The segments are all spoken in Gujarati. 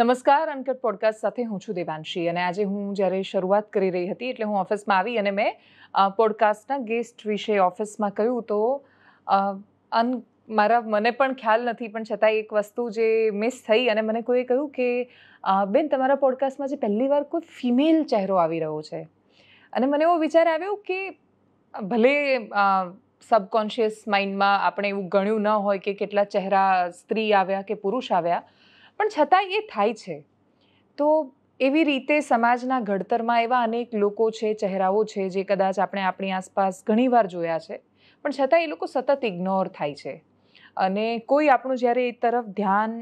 નમસ્કાર અનકટ પોડકાસ્ટ સાથે હું છું દેવાંશી અને આજે હું જ્યારે શરૂઆત કરી રહી હતી એટલે હું ઓફિસમાં આવી અને મેં પોડકાસ્ટના ગેસ્ટ વિશે ઓફિસમાં કહ્યું તો અન મારા મને પણ ખ્યાલ નથી પણ છતાં એક વસ્તુ જે મિસ થઈ અને મને કોઈએ કહ્યું કે બેન તમારા પોડકાસ્ટમાં જે પહેલી વાર કોઈ ફિમેલ ચહેરો આવી રહ્યો છે અને મને એવો વિચાર આવ્યો કે ભલે સબકોન્શિયસ માઇન્ડમાં આપણે એવું ગણ્યું ન હોય કે કેટલા ચહેરા સ્ત્રી આવ્યા કે પુરુષ આવ્યા પણ છતાં એ થાય છે તો એવી રીતે સમાજના ઘડતરમાં એવા અનેક લોકો છે ચહેરાઓ છે જે કદાચ આપણે આપણી આસપાસ ઘણીવાર જોયા છે પણ છતાં એ લોકો સતત ઇગ્નોર થાય છે અને કોઈ આપણું જ્યારે એ તરફ ધ્યાન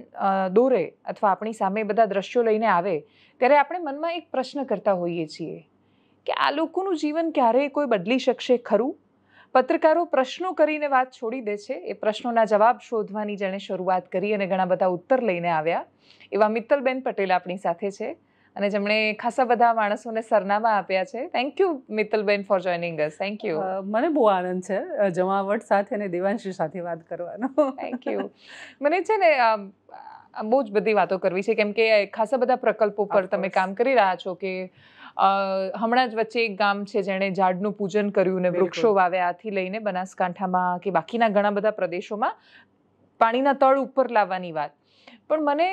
દોરે અથવા આપણી સામે બધા દ્રશ્યો લઈને આવે ત્યારે આપણે મનમાં એક પ્રશ્ન કરતા હોઈએ છીએ કે આ લોકોનું જીવન ક્યારે કોઈ બદલી શકશે ખરું પત્રકારો પ્રશ્નો કરીને વાત છોડી દે છે એ પ્રશ્નોના જવાબ શોધવાની જેણે શરૂઆત કરી અને ઘણા બધા ઉત્તર લઈને આવ્યા એવા મિત્તલબેન પટેલ આપણી સાથે છે અને જેમણે ખાસા બધા માણસોને સરનામા આપ્યા છે થેન્ક યુ મિત્તલબેન for joining us thank you મને બહુ આનંદ છે જમાવટ સાથે અને દેવાંશી સાથે વાત કરવાનો થેન્ક યુ મને છે ને બહુ જ બધી વાતો કરવી છે કેમ કે ખાસા બધા પ્રકલ્પો પર તમે કામ કરી રહ્યા છો કે હમણાં જ વચ્ચે એક ગામ છે જેણે ઝાડનું પૂજન કર્યું ને વૃક્ષો વાવ્યા આથી લઈને બનાસકાંઠામાં કે બાકીના ઘણા બધા પ્રદેશોમાં પાણીના તળ ઉપર લાવવાની વાત પણ મને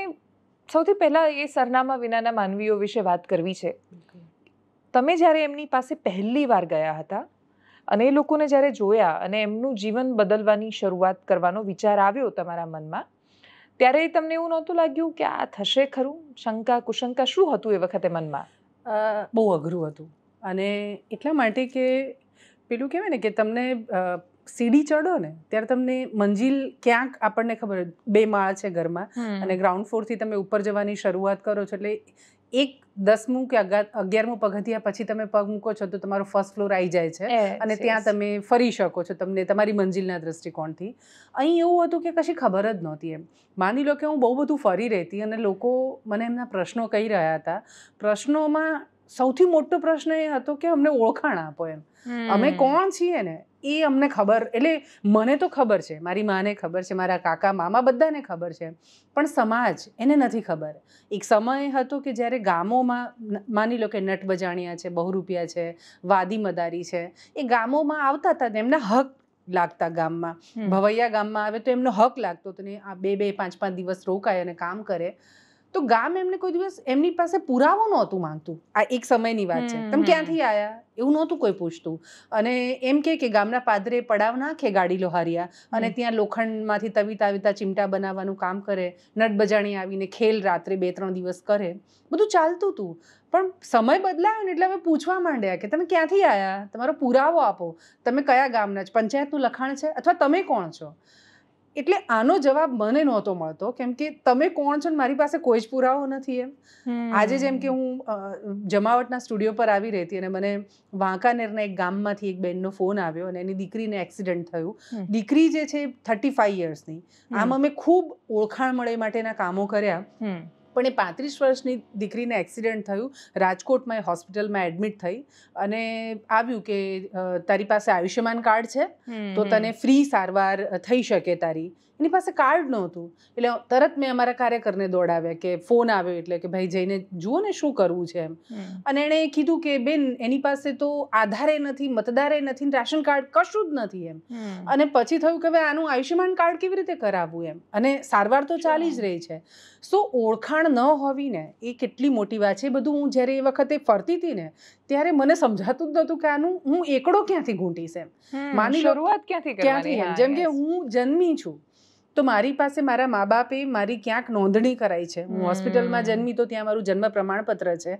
સૌથી પહેલાં એ સરનામા વિનાના માનવીઓ વિશે વાત કરવી છે તમે જ્યારે એમની પાસે પહેલી વાર ગયા હતા અને એ લોકોને જ્યારે જોયા અને એમનું જીવન બદલવાની શરૂઆત કરવાનો વિચાર આવ્યો તમારા મનમાં ત્યારે તમને એવું નહોતું લાગ્યું કે આ થશે ખરું શંકા કુશંકા શું હતું એ વખતે મનમાં બહુ અઘરું હતું અને એટલા માટે કે પેલું કહેવાય ને કે તમને સીડી ચડો ને ત્યારે તમને મંજિલ ક્યાંક આપણને ખબર બે માળ છે ઘરમાં અને ગ્રાઉન્ડ ફ્લોરથી તમે ઉપર જવાની શરૂઆત કરો છો એટલે એક દસમું કે અગિયારમું પગથિયા પછી તમે પગ મૂકો છો તો તમારો ફર્સ્ટ ફ્લોર આવી જાય છે અને ત્યાં તમે ફરી શકો છો તમને તમારી મંજિલના દ્રષ્ટિકોણથી અહીં એવું હતું કે કશી ખબર જ નહોતી એમ માની લો કે હું બહુ બધું ફરી રહેતી અને લોકો મને એમના પ્રશ્નો કહી રહ્યા હતા પ્રશ્નોમાં સૌથી મોટો પ્રશ્ન એ હતો કે અમને ઓળખાણ આપો એમ અમે કોણ છીએ ને એ અમને ખબર એટલે મને તો ખબર છે મારી માને ખબર છે મારા કાકા મામા બધાને ખબર છે પણ સમાજ એને નથી ખબર એક સમય હતો કે જ્યારે ગામોમાં માની લો કે નટ બજાણિયા છે બહુરૂપિયા છે વાદી મદારી છે એ ગામોમાં આવતા હતા એમના હક લાગતા ગામમાં ભવૈયા ગામમાં આવે તો એમનો હક લાગતો હતો ને આ બે બે પાંચ પાંચ દિવસ રોકાય અને કામ કરે તો ગામ એમને કોઈ દિવસ એમની પાસે પુરાવો નહોતું માંગતું આ એક સમયની વાત છે તમે ક્યાંથી આવ્યા એવું નહોતું કોઈ પૂછતું અને એમ કે કે ગામના પાદરે પડાવ નાખે ગાડી લોહારિયા અને ત્યાં લોખંડમાંથી તવી તાવીતા ચિમટા બનાવવાનું કામ કરે નટબજાણી આવીને ખેલ રાત્રે બે ત્રણ દિવસ કરે બધું ચાલતું હતું પણ સમય બદલાયો ને એટલે હવે પૂછવા માંડ્યા કે તમે ક્યાંથી આવ્યા તમારો પુરાવો આપો તમે કયા ગામના છો પંચાયતનું લખાણ છે અથવા તમે કોણ છો એટલે આનો જવાબ મને નહોતો મળતો કેમ કે તમે કોણ છો ને મારી પાસે કોઈ જ પુરાવો નથી એમ આજે જેમ કે હું જમાવટના સ્ટુડિયો પર આવી રહી હતી અને મને વાંકાનેરના એક ગામમાંથી એક બેનનો ફોન આવ્યો અને એની દીકરીને એક્સિડન્ટ થયું દીકરી જે છે થર્ટી ફાઈવ યર્સની આમ અમે ખૂબ ઓળખાણ મળે માટેના કામો કર્યા પણ એ પાંત્રીસ વર્ષની દીકરીને એક્સિડન્ટ થયું રાજકોટમાં એ હોસ્પિટલમાં એડમિટ થઈ અને આવ્યું કે તારી પાસે આયુષ્યમાન કાર્ડ છે તો તને ફ્રી સારવાર થઈ શકે તારી એની પાસે કાર્ડ નહોતું એટલે તરત મેં અમારા કાર્યકરને દોડાવ્યા કે ફોન આવ્યો એટલે કે ભાઈ જઈને જુઓ ને શું કરવું છે એમ અને એણે કીધું કે બેન એની પાસે તો આધારે નથી મતદારે નથી રાશન કાર્ડ કશું જ નથી એમ અને પછી થયું કે હવે આનું આયુષ્યમાન કાર્ડ કેવી રીતે કરાવવું એમ અને સારવાર તો ચાલી જ રહી છે સો ઓળખાણ ન હોવી ને એ કેટલી મોટી વાત છે બધું હું જ્યારે એ વખતે ફરતી હતી ને ત્યારે મને સમજાતું જ નહોતું કે આનું હું એકડો ક્યાંથી ઘૂંટીશ એમ માની શરૂઆત ક્યાંથી ક્યાંથી જેમ કે હું જન્મી છું તો મારી પાસે મારા મા બાપે મારી ક્યાંક નોંધણી કરાઈ છે હું હોસ્પિટલમાં જન્મી તો ત્યાં મારું જન્મ પ્રમાણપત્ર છે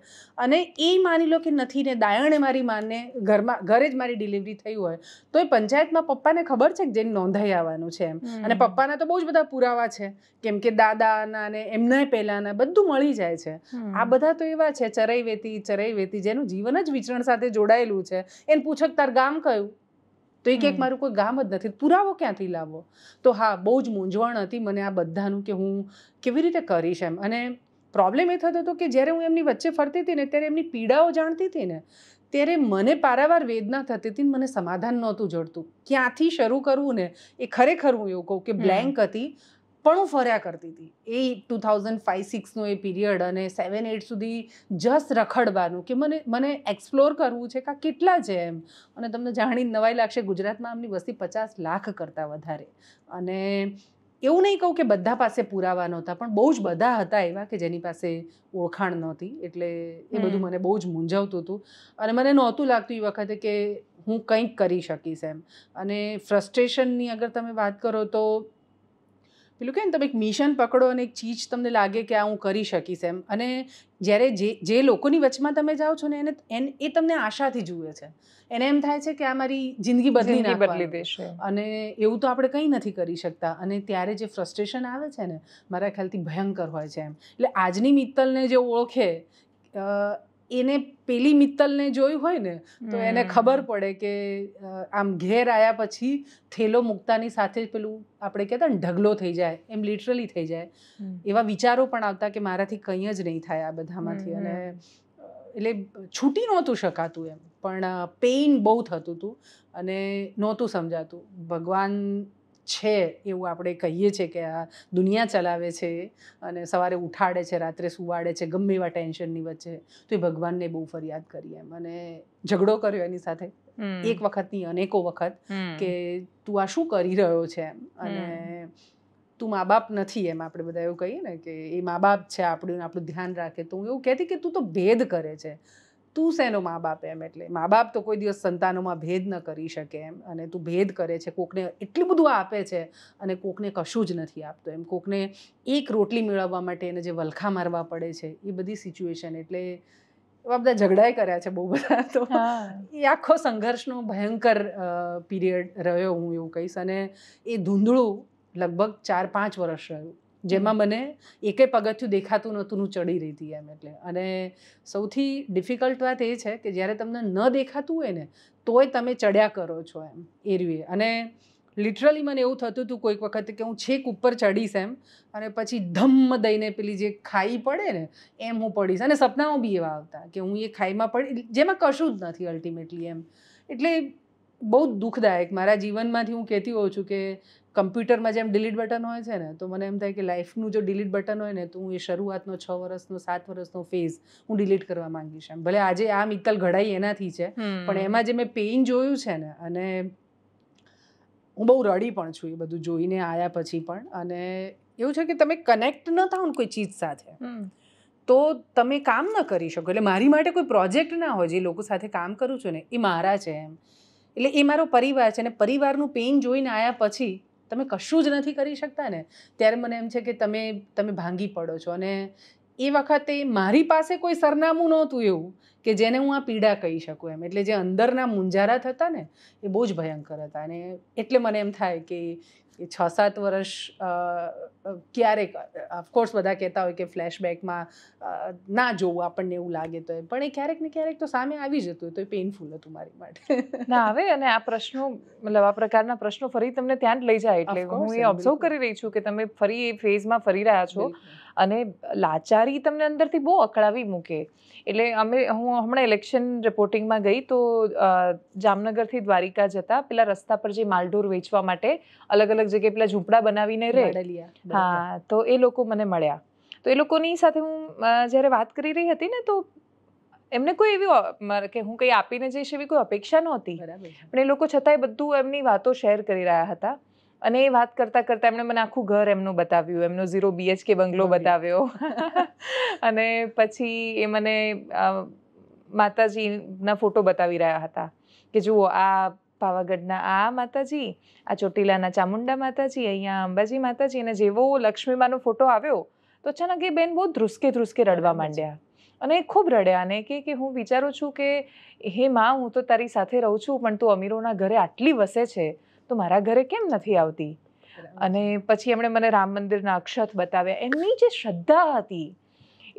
અને એ માની લો કે નથી ને દાયણે મારી માને ઘરમાં ઘરે જ મારી ડિલિવરી થઈ હોય તો એ પંચાયતમાં પપ્પાને ખબર છે કે જેને નોંધાઈ આવવાનું છે એમ અને પપ્પાના તો બહુ જ બધા પુરાવા છે કેમ કે દાદાના ને એમના પહેલાના બધું મળી જાય છે આ બધા તો એવા છે ચરઈ વેતી ચરઈ વેતી જેનું જીવન જ વિચરણ સાથે જોડાયેલું છે એને પૂછક તાર ગામ કયું તો એક ક્યાંક મારું કોઈ ગામ જ નથી પુરાવો ક્યાંથી લાવવો તો હા બહુ જ મૂંઝવણ હતી મને આ બધાનું કે હું કેવી રીતે કરીશ એમ અને પ્રોબ્લેમ એ થતો હતો કે જ્યારે હું એમની વચ્ચે ફરતી હતી ને ત્યારે એમની પીડાઓ જાણતી હતી ને ત્યારે મને પારાવાર વેદના થતી હતી મને સમાધાન નહોતું જડતું ક્યાંથી શરૂ કરવું ને એ ખરેખર હું એવું કહું કે બ્લેન્ક હતી પણ હું ફર્યા કરતી હતી એ ટુ થાઉઝન્ડ ફાઇવ સિક્સનો એ પીરિયડ અને સેવન એટ સુધી જસ્ટ રખડવાનું કે મને મને એક્સપ્લોર કરવું છે કે આ કેટલા છે એમ અને તમને જાણીને નવાઈ લાગશે ગુજરાતમાં આમની વસ્તી પચાસ લાખ કરતાં વધારે અને એવું નહીં કહું કે બધા પાસે પુરાવા નહોતા પણ બહુ જ બધા હતા એવા કે જેની પાસે ઓળખાણ નહોતી એટલે એ બધું મને બહુ જ મૂંઝવતું હતું અને મને નહોતું લાગતું એ વખતે કે હું કંઈક કરી શકીશ એમ અને ફ્રસ્ટ્રેશનની અગર તમે વાત કરો તો પેલું કહે ને તમે એક મિશન પકડો અને એક ચીજ તમને લાગે કે આ હું કરી શકીશ એમ અને જ્યારે જે જે લોકોની વચમાં તમે જાઓ છો ને એને એન એ તમને આશાથી જુએ છે એને એમ થાય છે કે આ મારી જિંદગી બદલી બદલી દેશે અને એવું તો આપણે કંઈ નથી કરી શકતા અને ત્યારે જે ફ્રસ્ટ્રેશન આવે છે ને મારા ખ્યાલથી ભયંકર હોય છે એમ એટલે આજની મિત્તલને જે ઓળખે એને પેલી મિત્તલને જોયું હોય ને તો એને ખબર પડે કે આમ ઘેર આવ્યા પછી થેલો મૂકતાની સાથે જ પેલું આપણે કહેતા ને ઢગલો થઈ જાય એમ લિટરલી થઈ જાય એવા વિચારો પણ આવતા કે મારાથી કંઈ જ નહીં થાય આ બધામાંથી અને એટલે છૂટી નહોતું શકાતું એમ પણ પેઇન બહુ થતું હતું અને નહોતું સમજાતું ભગવાન છે એવું આપણે કહીએ છીએ કે આ દુનિયા ચલાવે છે અને સવારે ઉઠાડે છે રાત્રે સુવાડે છે ગમે એવા ટેન્શનની વચ્ચે તો એ ભગવાનને બહુ ફરિયાદ કરી એમ અને ઝઘડો કર્યો એની સાથે એક વખતની અનેકો વખત કે તું આ શું કરી રહ્યો છે એમ અને તું મા બાપ નથી એમ આપણે બધા એવું કહીએ ને કે એ મા બાપ છે આપણું આપણું ધ્યાન રાખે તો હું એવું કહેતી કે તું તો ભેદ કરે છે તું શેનો મા બાપ એમ એટલે મા બાપ તો કોઈ દિવસ સંતાનોમાં ભેદ ન કરી શકે એમ અને તું ભેદ કરે છે કોકને એટલું બધું આપે છે અને કોકને કશું જ નથી આપતો એમ કોકને એક રોટલી મેળવવા માટે એને જે વલખા મારવા પડે છે એ બધી સિચ્યુએશન એટલે એવા બધા ઝઘડાય કર્યા છે બહુ બધા તો એ આખો સંઘર્ષનો ભયંકર પીરિયડ રહ્યો હું એવું કહીશ અને એ ધૂંધળું લગભગ ચાર પાંચ વર્ષ રહ્યું જેમાં મને એકે પગથિયું દેખાતું નહોતું હું ચડી રહી હતી એમ એટલે અને સૌથી ડિફિકલ્ટ વાત એ છે કે જ્યારે તમને ન દેખાતું હોય ને તોય તમે ચડ્યા કરો છો એમ એરવીએ અને લિટરલી મને એવું થતું હતું કોઈક વખત કે હું છેક ઉપર ચડીશ એમ અને પછી ધમ્મ દઈને પેલી જે ખાઈ પડે ને એમ હું પડીશ અને સપનાઓ બી એવા આવતા કે હું એ ખાઈમાં પડી જેમાં કશું જ નથી અલ્ટિમેટલી એમ એટલે બહુ દુઃખદાયક મારા જીવનમાંથી હું કહેતી હોઉં છું કે કમ્પ્યુટરમાં જેમ ડિલીટ બટન હોય છે ને તો મને એમ થાય કે લાઈફનું જો ડિલીટ બટન હોય ને તો હું એ શરૂઆતનો છ વર્ષનો સાત વર્ષનો ફેઝ હું ડિલીટ કરવા માંગીશ એમ ભલે આજે આ મિત્તલ ઘડાઈ એનાથી છે પણ એમાં જે મેં પેઇન જોયું છે ને અને હું બહુ રડી પણ છું એ બધું જોઈને આવ્યા પછી પણ અને એવું છે કે તમે કનેક્ટ ન થાવ ને કોઈ ચીજ સાથે તો તમે કામ ન કરી શકો એટલે મારી માટે કોઈ પ્રોજેક્ટ ના હોય જે લોકો સાથે કામ કરું છું ને એ મારા છે એમ એટલે એ મારો પરિવાર છે અને પરિવારનું પેઇન જોઈને આવ્યા પછી તમે કશું જ નથી કરી શકતા ને ત્યારે મને એમ છે કે તમે તમે ભાંગી પડો છો અને એ વખતે મારી પાસે કોઈ સરનામું નહોતું એવું કે જેને હું આ પીડા કહી શકું એમ એટલે જે અંદરના મુંજારા થતા ને એ બહુ જ ભયંકર હતા અને એટલે મને એમ થાય કે છ સાત વર્ષ ક્યારેક ઓફકોર્સ બધા કહેતા હોય કે ફ્લેશબેકમાં ના જોવું આપણને એવું લાગે તો પણ એ ક્યારેક ને ક્યારેક તો સામે આવી જતું તો એ પેઇનફુલ હતું મારી માટે ના આવે અને આ પ્રશ્નો મતલબ આ પ્રકારના પ્રશ્નો ફરી તમને ત્યાં જ લઈ જાય એટલે હું એ ઓબ્ઝર્વ કરી રહી છું કે તમે ફરી એ ફેઝમાં ફરી રહ્યા છો અને લાચારી તમને અંદરથી બહુ અકળાવી મૂકે એટલે અમે હું હમણાં ઇલેક્શન રિપોર્ટિંગમાં ગઈ તો જામનગરથી દ્વારિકા જતા પેલા રસ્તા પર જે માલઢોર વેચવા માટે અલગ અલગ જગ્યાએ પેલા ઝૂંપડા બનાવીને રહે હા તો એ લોકો મને મળ્યા તો એ લોકોની સાથે હું જ્યારે વાત કરી રહી હતી ને તો એમને કોઈ એવી કે હું કંઈ આપીને જઈશ એવી કોઈ અપેક્ષા નહોતી પણ એ લોકો છતાંય બધું એમની વાતો શેર કરી રહ્યા હતા અને એ વાત કરતાં કરતાં એમણે મને આખું ઘર એમનું બતાવ્યું એમનો ઝીરો બીએચકે બંગલો બતાવ્યો અને પછી એ મને માતાજીના ફોટો બતાવી રહ્યા હતા કે જુઓ આ પાવાગઢના આ માતાજી આ ચોટીલાના ચામુંડા માતાજી અહીંયા અંબાજી માતાજી અને જેવો લક્ષ્મીમાનો ફોટો આવ્યો તો અચાનક એ બેન બહુ ધ્રુસકે ધ્રુસકે રડવા માંડ્યા અને એ ખૂબ રડ્યા અને કે કે હું વિચારું છું કે હે મા હું તો તારી સાથે રહું છું પણ તું અમીરોના ઘરે આટલી વસે છે તો મારા ઘરે કેમ નથી આવતી અને પછી એમણે મને રામ મંદિરના અક્ષત બતાવ્યા એમની જે શ્રદ્ધા હતી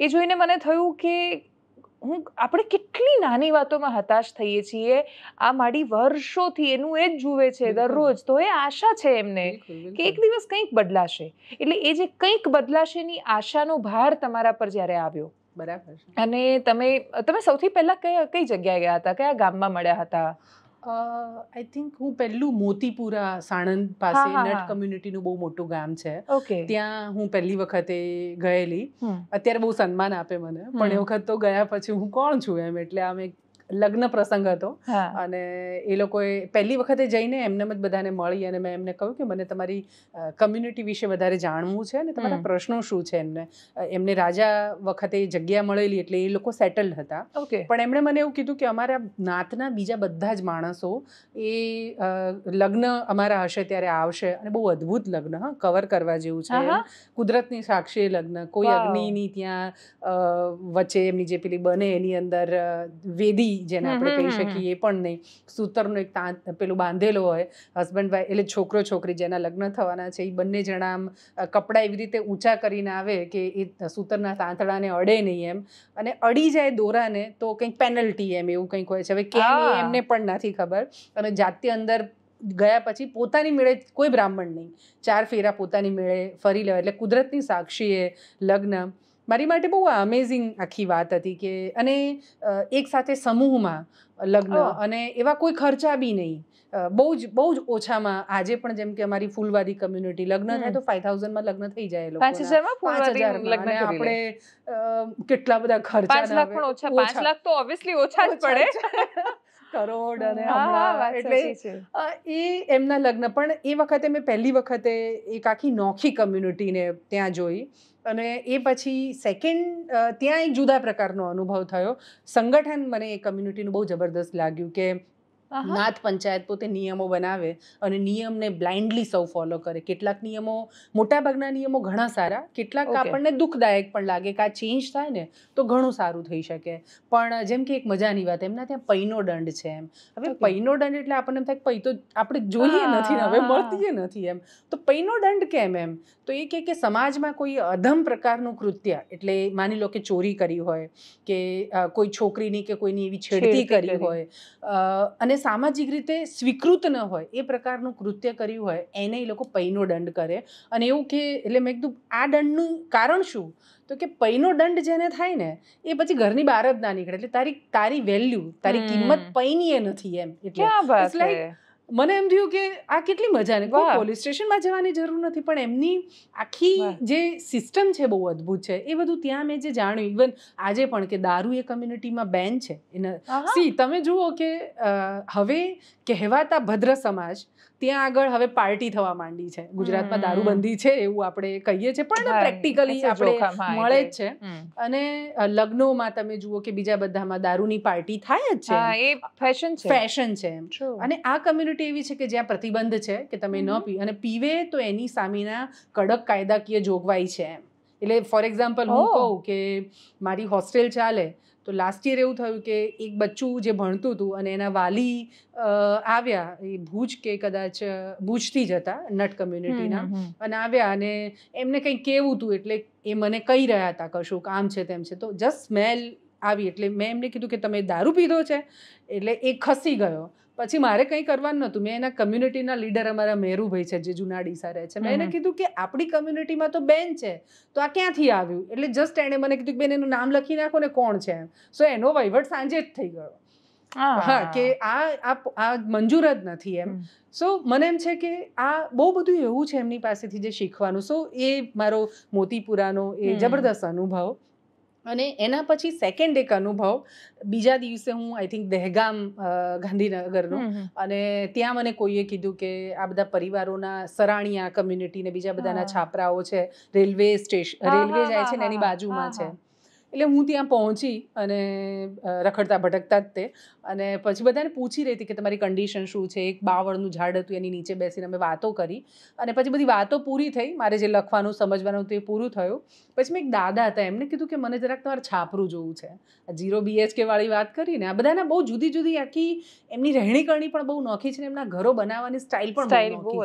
એ જોઈને મને થયું કે હું આપણે કેટલી નાની વાતોમાં હતાશ થઈએ છીએ આ માડી વર્ષોથી એનું એ જ જુએ છે દરરોજ તો એ આશા છે એમને કે એક દિવસ કંઈક બદલાશે એટલે એ જે કંઈક બદલાશેની આશાનો ભાર તમારા પર જ્યારે આવ્યો બરાબર અને તમે તમે સૌથી પહેલા કઈ કઈ જગ્યાએ ગયા હતા કયા ગામમાં મળ્યા હતા આઈ થિંક હું પહેલું મોતીપુરા સાણંદ પાસે નટ કમ્યુનિટીનું બહુ મોટું ગામ છે ત્યાં હું પહેલી વખતે ગયેલી અત્યારે બહુ સન્માન આપે મને પણ એ વખત તો ગયા પછી હું કોણ છું એમ એટલે આમ એક લગ્ન પ્રસંગ હતો અને એ લોકોએ પહેલી વખતે જઈને એમને જ બધાને મળી અને મેં એમને કહ્યું કે મને તમારી કમ્યુનિટી વિશે વધારે જાણવું છે અને તમારા પ્રશ્નો શું છે એમને એમને રાજા વખતે જગ્યા મળેલી એટલે એ લોકો સેટલ્ડ હતા ઓકે પણ એમણે મને એવું કીધું કે અમારા નાથના બીજા બધા જ માણસો એ લગ્ન અમારા હશે ત્યારે આવશે અને બહુ અદ્ભુત લગ્ન હા કવર કરવા જેવું છે કુદરતની સાક્ષી લગ્ન કોઈ અગ્નિની ત્યાં વચ્ચે એમની જે પેલી બને એની અંદર વેદી દોરી જેને આપણે કહી શકીએ એ પણ નહીં સૂતરનો એક તાંત પેલું બાંધેલો હોય હસબન્ડ વાઈફ એટલે છોકરો છોકરી જેના લગ્ન થવાના છે એ બંને જણા આમ કપડાં એવી રીતે ઊંચા કરીને આવે કે એ સૂતરના તાંતડાને અડે નહીં એમ અને અડી જાય દોરાને તો કંઈક પેનલ્ટી એમ એવું કંઈક હોય છે હવે કે એમને પણ નથી ખબર અને જાતે અંદર ગયા પછી પોતાની મેળે કોઈ બ્રાહ્મણ નહીં ચાર ફેરા પોતાની મેળે ફરી લેવા એટલે કુદરતની સાક્ષીએ લગ્ન મારી માટે બહુ અમેઝિંગ આખી વાત હતી કે અને એક સાથે સમૂહમાં લગ્ન અને એવા કોઈ ખર્ચા બી નહીં બહુ જ બહુ જ ઓછામાં આજે પણ જેમ કે અમારી ફૂલવાદી કમ્યુનિટી લગ્ન થાય તો ફાઈવ થાઉઝન્ડમાં લગ્ન થઈ જાય લોકો પાંચ હજારમાં પાંચ આપણે કેટલા બધા ખર્ચા પાંચ લાખ ઓછા પાંચ લાખ તો ઓબ્વિયસલી ઓછા જ પડે કરોડ અને એટલે એ એમના લગ્ન પણ એ વખતે મેં પહેલી વખતે એક આખી નોખી કમ્યુનિટીને ત્યાં જોઈ અને એ પછી સેકન્ડ ત્યાં એક જુદા પ્રકારનો અનુભવ થયો સંગઠન મને એ કમ્યુનિટીનું બહુ જબરદસ્ત લાગ્યું કે નાથ પંચાયત પોતે નિયમો બનાવે અને નિયમને બ્લાઇન્ડલી સૌ ફોલો કરે કેટલાક નિયમો મોટાભાગના નિયમો ઘણા સારા કેટલાક આપણને દુઃખદાયક પણ લાગે કે આ ચેન્જ થાય ને તો ઘણું સારું થઈ શકે પણ જેમ કે એક મજાની વાત એમના ત્યાં પૈનો દંડ છે એમ હવે પૈનો દંડ એટલે આપણને એમ થાય પૈ તો આપણે જોઈએ નથી ને હવે મળતી નથી એમ તો પૈનો દંડ કેમ એમ તો એ કહે કે સમાજમાં કોઈ અધમ પ્રકારનું કૃત્ય એટલે માની લો કે ચોરી કરી હોય કે કોઈ છોકરીની કે કોઈની એવી છેડતી કરી હોય અને સામાજિક રીતે સ્વીકૃત ન હોય એ પ્રકારનું કૃત્ય કર્યું હોય એને એ લોકો પૈનો દંડ કરે અને એવું કે એટલે મેં કીધું આ દંડનું કારણ શું તો કે પૈનો દંડ જેને થાય ને એ પછી ઘરની બહાર જ ના નીકળે એટલે તારી તારી વેલ્યુ તારી કિંમત પૈની એ નથી એમ એટલે લાઈક મને એમ થયું કે આ કેટલી મજાની પોલીસ સ્ટેશનમાં જવાની જરૂર નથી પણ એમની આખી જે સિસ્ટમ છે બહુ અદભુત છે એ બધું ત્યાં મેં જે જાણ્યું ઇવન આજે પણ કે દારૂ એ કમ્યુનિટીમાં બેન છે સી તમે જુઓ કે હવે કહેવાતા ભદ્ર સમાજ ત્યાં આગળ હવે પાર્ટી થવા માંડી છે ગુજરાતમાં દારૂબંધી છે એવું આપણે કહીએ છીએ પણ પ્રેક્ટિકલી આપણે મળે જ છે અને લગ્નોમાં તમે જુઓ કે બીજા બધામાં દારૂની પાર્ટી થાય જ છે એ ફેશન છે ફેશન છે અને આ કમ્યુનિટી એવી છે કે જ્યાં પ્રતિબંધ છે કે તમે ન પી અને પીવે તો એની સામેના કડક કાયદાકીય જોગવાઈ છે એમ એટલે ફોર એક્ઝામ્પલ હું oh. કહું કે મારી હોસ્ટેલ ચાલે તો લાસ્ટ યર એવું થયું કે એક બચ્ચું જે ભણતું હતું અને એના વાલી આવ્યા એ ભુજ કે કદાચ ભુજથી જ હતા નટ કમ્યુનિટીના અને આવ્યા અને એમને કંઈ કહેવું હતું એટલે એ મને કહી રહ્યા હતા કશું આમ છે તેમ છે તો જસ્ટ સ્મેલ આવી એટલે મેં એમને કીધું કે તમે દારૂ પીધો છે એટલે એ ખસી ગયો પછી મારે કંઈ કરવાનું નહોતું મેં એના કમ્યુનિટીના લીડર અમારા મેહરુભાઈ છે જે જુના ડીસા રહે છે મેં એને કીધું કે આપણી કમ્યુનિટીમાં તો બેન છે તો આ ક્યાંથી આવ્યું એટલે જસ્ટ એણે મને કીધું કે બેન એનું નામ લખી નાખો ને કોણ છે એમ સો એનો વહીવટ સાંજે જ થઈ ગયો હા કે આ આ મંજૂર જ નથી એમ સો મને એમ છે કે આ બહુ બધું એવું છે એમની પાસેથી જે શીખવાનું સો એ મારો મોતીપુરાનો એ જબરદસ્ત અનુભવ અને એના પછી સેકન્ડ એક અનુભવ બીજા દિવસે હું આઈ થિંક દહેગામ ગાંધીનગરનો અને ત્યાં મને કોઈએ કીધું કે આ બધા પરિવારોના સરાણી આ કમ્યુનિટી ને બીજા બધાના છાપરાઓ છે રેલવે સ્ટેશન રેલવે જાય છે ને એની બાજુમાં છે એટલે હું ત્યાં પહોંચી અને રખડતા ભટકતા જ તે અને પછી બધાને પૂછી રહી હતી કે તમારી કન્ડિશન શું છે એક બાવળનું ઝાડ હતું એની નીચે બેસીને અમે વાતો કરી અને પછી બધી વાતો પૂરી થઈ મારે જે લખવાનું સમજવાનું હતું પૂરું થયું પછી મેં એક દાદા હતા એમને કીધું કે મને જરાક તમારે છાપરું જોવું છે આ જીરો બીએચકેવાળી વાત કરીને આ બધાના બહુ જુદી જુદી આખી એમની રહેણીકરણી પણ બહુ નોખી છે ને એમના ઘરો બનાવવાની સ્ટાઇલ પણ બહુ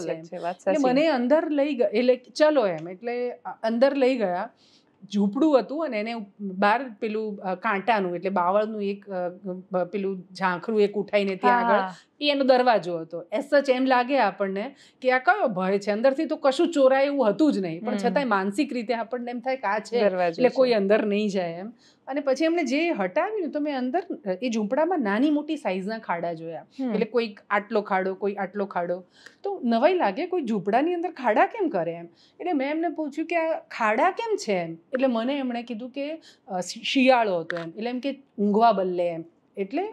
છે મને અંદર લઈ ગઈ એટલે ચલો એમ એટલે અંદર લઈ ગયા ઝૂંપડું હતું અને એને બહાર પેલું કાંટાનું એટલે બાવળનું એક પેલું ઝાંખરું એક ઉઠાઈને ત્યાં આગળ એ એનો દરવાજો હતો એસ સચ એમ લાગે આપણને કે આ કયો ભય છે અંદરથી તો કશું ચોરાય એવું હતું જ નહીં પણ છતાંય માનસિક રીતે આપણને એમ થાય કે આ છે એટલે કોઈ અંદર નહીં જાય એમ અને પછી એમણે જે હટાવ્યું તો મેં અંદર એ ઝૂંપડામાં નાની મોટી સાઇઝના ખાડા જોયા એટલે કોઈક આટલો ખાડો કોઈ આટલો ખાડો તો નવાઈ લાગે કોઈ ઝૂંપડાની અંદર ખાડા કેમ કરે એમ એટલે મેં એમને પૂછ્યું કે આ ખાડા કેમ છે એમ એટલે મને એમણે કીધું કે શિયાળો હતો એમ એટલે એમ કે ઊંઘવા બદલે એમ એટલે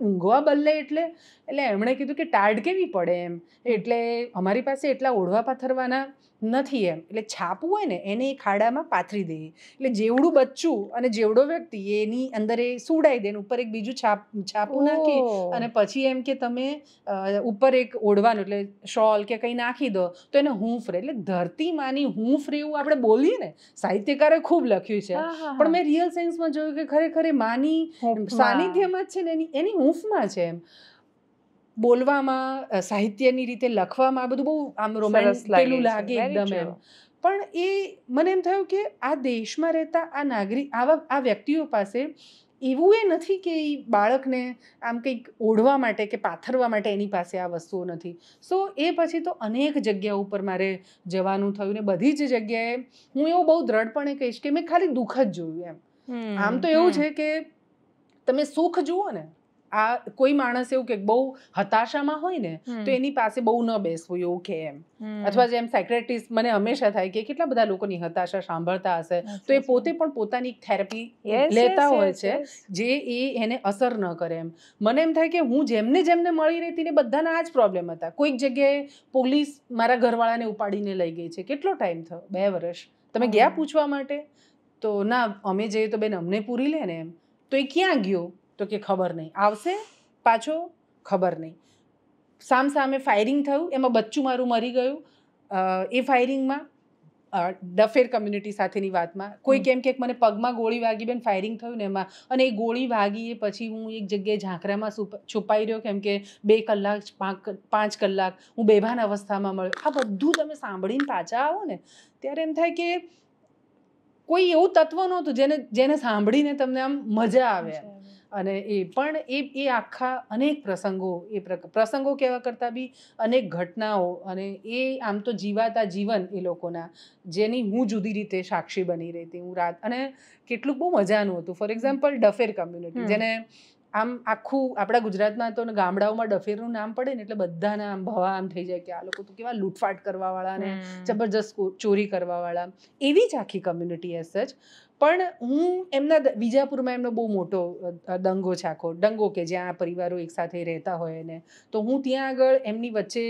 ઊંઘવા બદલે એટલે એટલે એમણે કીધું કે ટાઢ કેવી પડે એમ એટલે અમારી પાસે એટલા ઓઢવા પાથરવાના નથી એમ એટલે છાપવું હોય ને એને એ ખાડામાં પાથરી દે એટલે જેવડું બચ્ચું અને જેવડો વ્યક્તિ એની અંદર એ સુડાઈ દે ઉપર એક બીજું છાપ છાપું નાખી અને પછી એમ કે તમે ઉપર એક ઓઢવાનું એટલે શોલ કે કંઈ નાખી દો તો એને હૂંફ એટલે ધરતી માની હૂંફ રે એવું આપણે બોલીએ ને સાહિત્યકારે ખૂબ લખ્યું છે પણ મેં રિયલ સેન્સમાં જોયું કે ખરેખર માની સાનિધ્યમાં જ છે ને એની એની હૂંફમાં છે એમ બોલવામાં સાહિત્યની રીતે લખવામાં આ બધું બહુ આમ રોમેન્સ લાગે એકદમ એમ પણ એ મને એમ થયું કે આ દેશમાં રહેતા આ નાગરિક આવા આ વ્યક્તિઓ પાસે એવું એ નથી કે એ બાળકને આમ કંઈક ઓઢવા માટે કે પાથરવા માટે એની પાસે આ વસ્તુઓ નથી સો એ પછી તો અનેક જગ્યા ઉપર મારે જવાનું થયું ને બધી જ જગ્યાએ હું એવું બહુ દ્રઢપણે કહીશ કે મેં ખાલી દુઃખ જ જોયું એમ આમ તો એવું છે કે તમે સુખ જુઓ ને આ કોઈ માણસ એવું કે બહુ હતાશામાં હોય ને તો એની પાસે બહુ ન બેસવું એવું કે એમ અથવા જેમ સાયક્રેટિસ્ટ મને હંમેશા થાય કે કેટલા બધા લોકોની હતાશા સાંભળતા હશે તો એ પોતે પણ પોતાની થેરપી લેતા હોય છે જે એ એને અસર ન કરે એમ મને એમ થાય કે હું જેમને જેમને મળી રહી હતી ને બધાના આ જ પ્રોબ્લેમ હતા કોઈક જગ્યાએ પોલીસ મારા ઘરવાળાને ઉપાડીને લઈ ગઈ છે કેટલો ટાઈમ થયો બે વર્ષ તમે ગયા પૂછવા માટે તો ના અમે જઈએ તો બેન અમને પૂરી લે ને એમ તો એ ક્યાં ગયો તો કે ખબર નહીં આવશે પાછો ખબર નહીં સામ સામે ફાયરિંગ થયું એમાં બચ્ચું મારું મરી ગયું એ ફાયરિંગમાં ડફેર કમ્યુનિટી સાથેની વાતમાં કોઈ કેમ કે મને પગમાં ગોળી વાગી બેન ફાયરિંગ થયું ને એમાં અને એ ગોળી વાગી એ પછી હું એક જગ્યાએ ઝાંકરામાં છુપાઈ રહ્યો કેમ કે બે કલાક પાંચ કલાક હું બેભાન અવસ્થામાં મળ્યો આ બધું તમે સાંભળીને પાછા આવો ને ત્યારે એમ થાય કે કોઈ એવું તત્વ નહોતું જેને જેને સાંભળીને તમને આમ મજા આવે અને એ પણ એ એ આખા અનેક પ્રસંગો એ પ્રસંગો કહેવા કરતાં બી અનેક ઘટનાઓ અને એ આમ તો જીવાતા જીવન એ લોકોના જેની હું જુદી રીતે સાક્ષી બની રહી હતી હું રાત અને કેટલું બહુ મજાનું હતું ફોર એક્ઝામ્પલ ડફેર કમ્યુનિટી જેને આમ આખું આપણા ગુજરાતમાં તો ગામડાઓમાં ડફેરનું નામ પડે ને એટલે બધાને આમ ભવા આમ થઈ જાય કે આ લોકો તો કેવા લૂંટફાટ કરવાવાળા ને જબરજસ્ત ચોરી કરવાવાળા એવી જ આખી કમ્યુનિટી એસ સચ પણ હું એમના વિજાપુરમાં એમનો બહુ મોટો દંગો છે આખો દંગો કે જ્યાં પરિવારો એકસાથે રહેતા હોય ને તો હું ત્યાં આગળ એમની વચ્ચે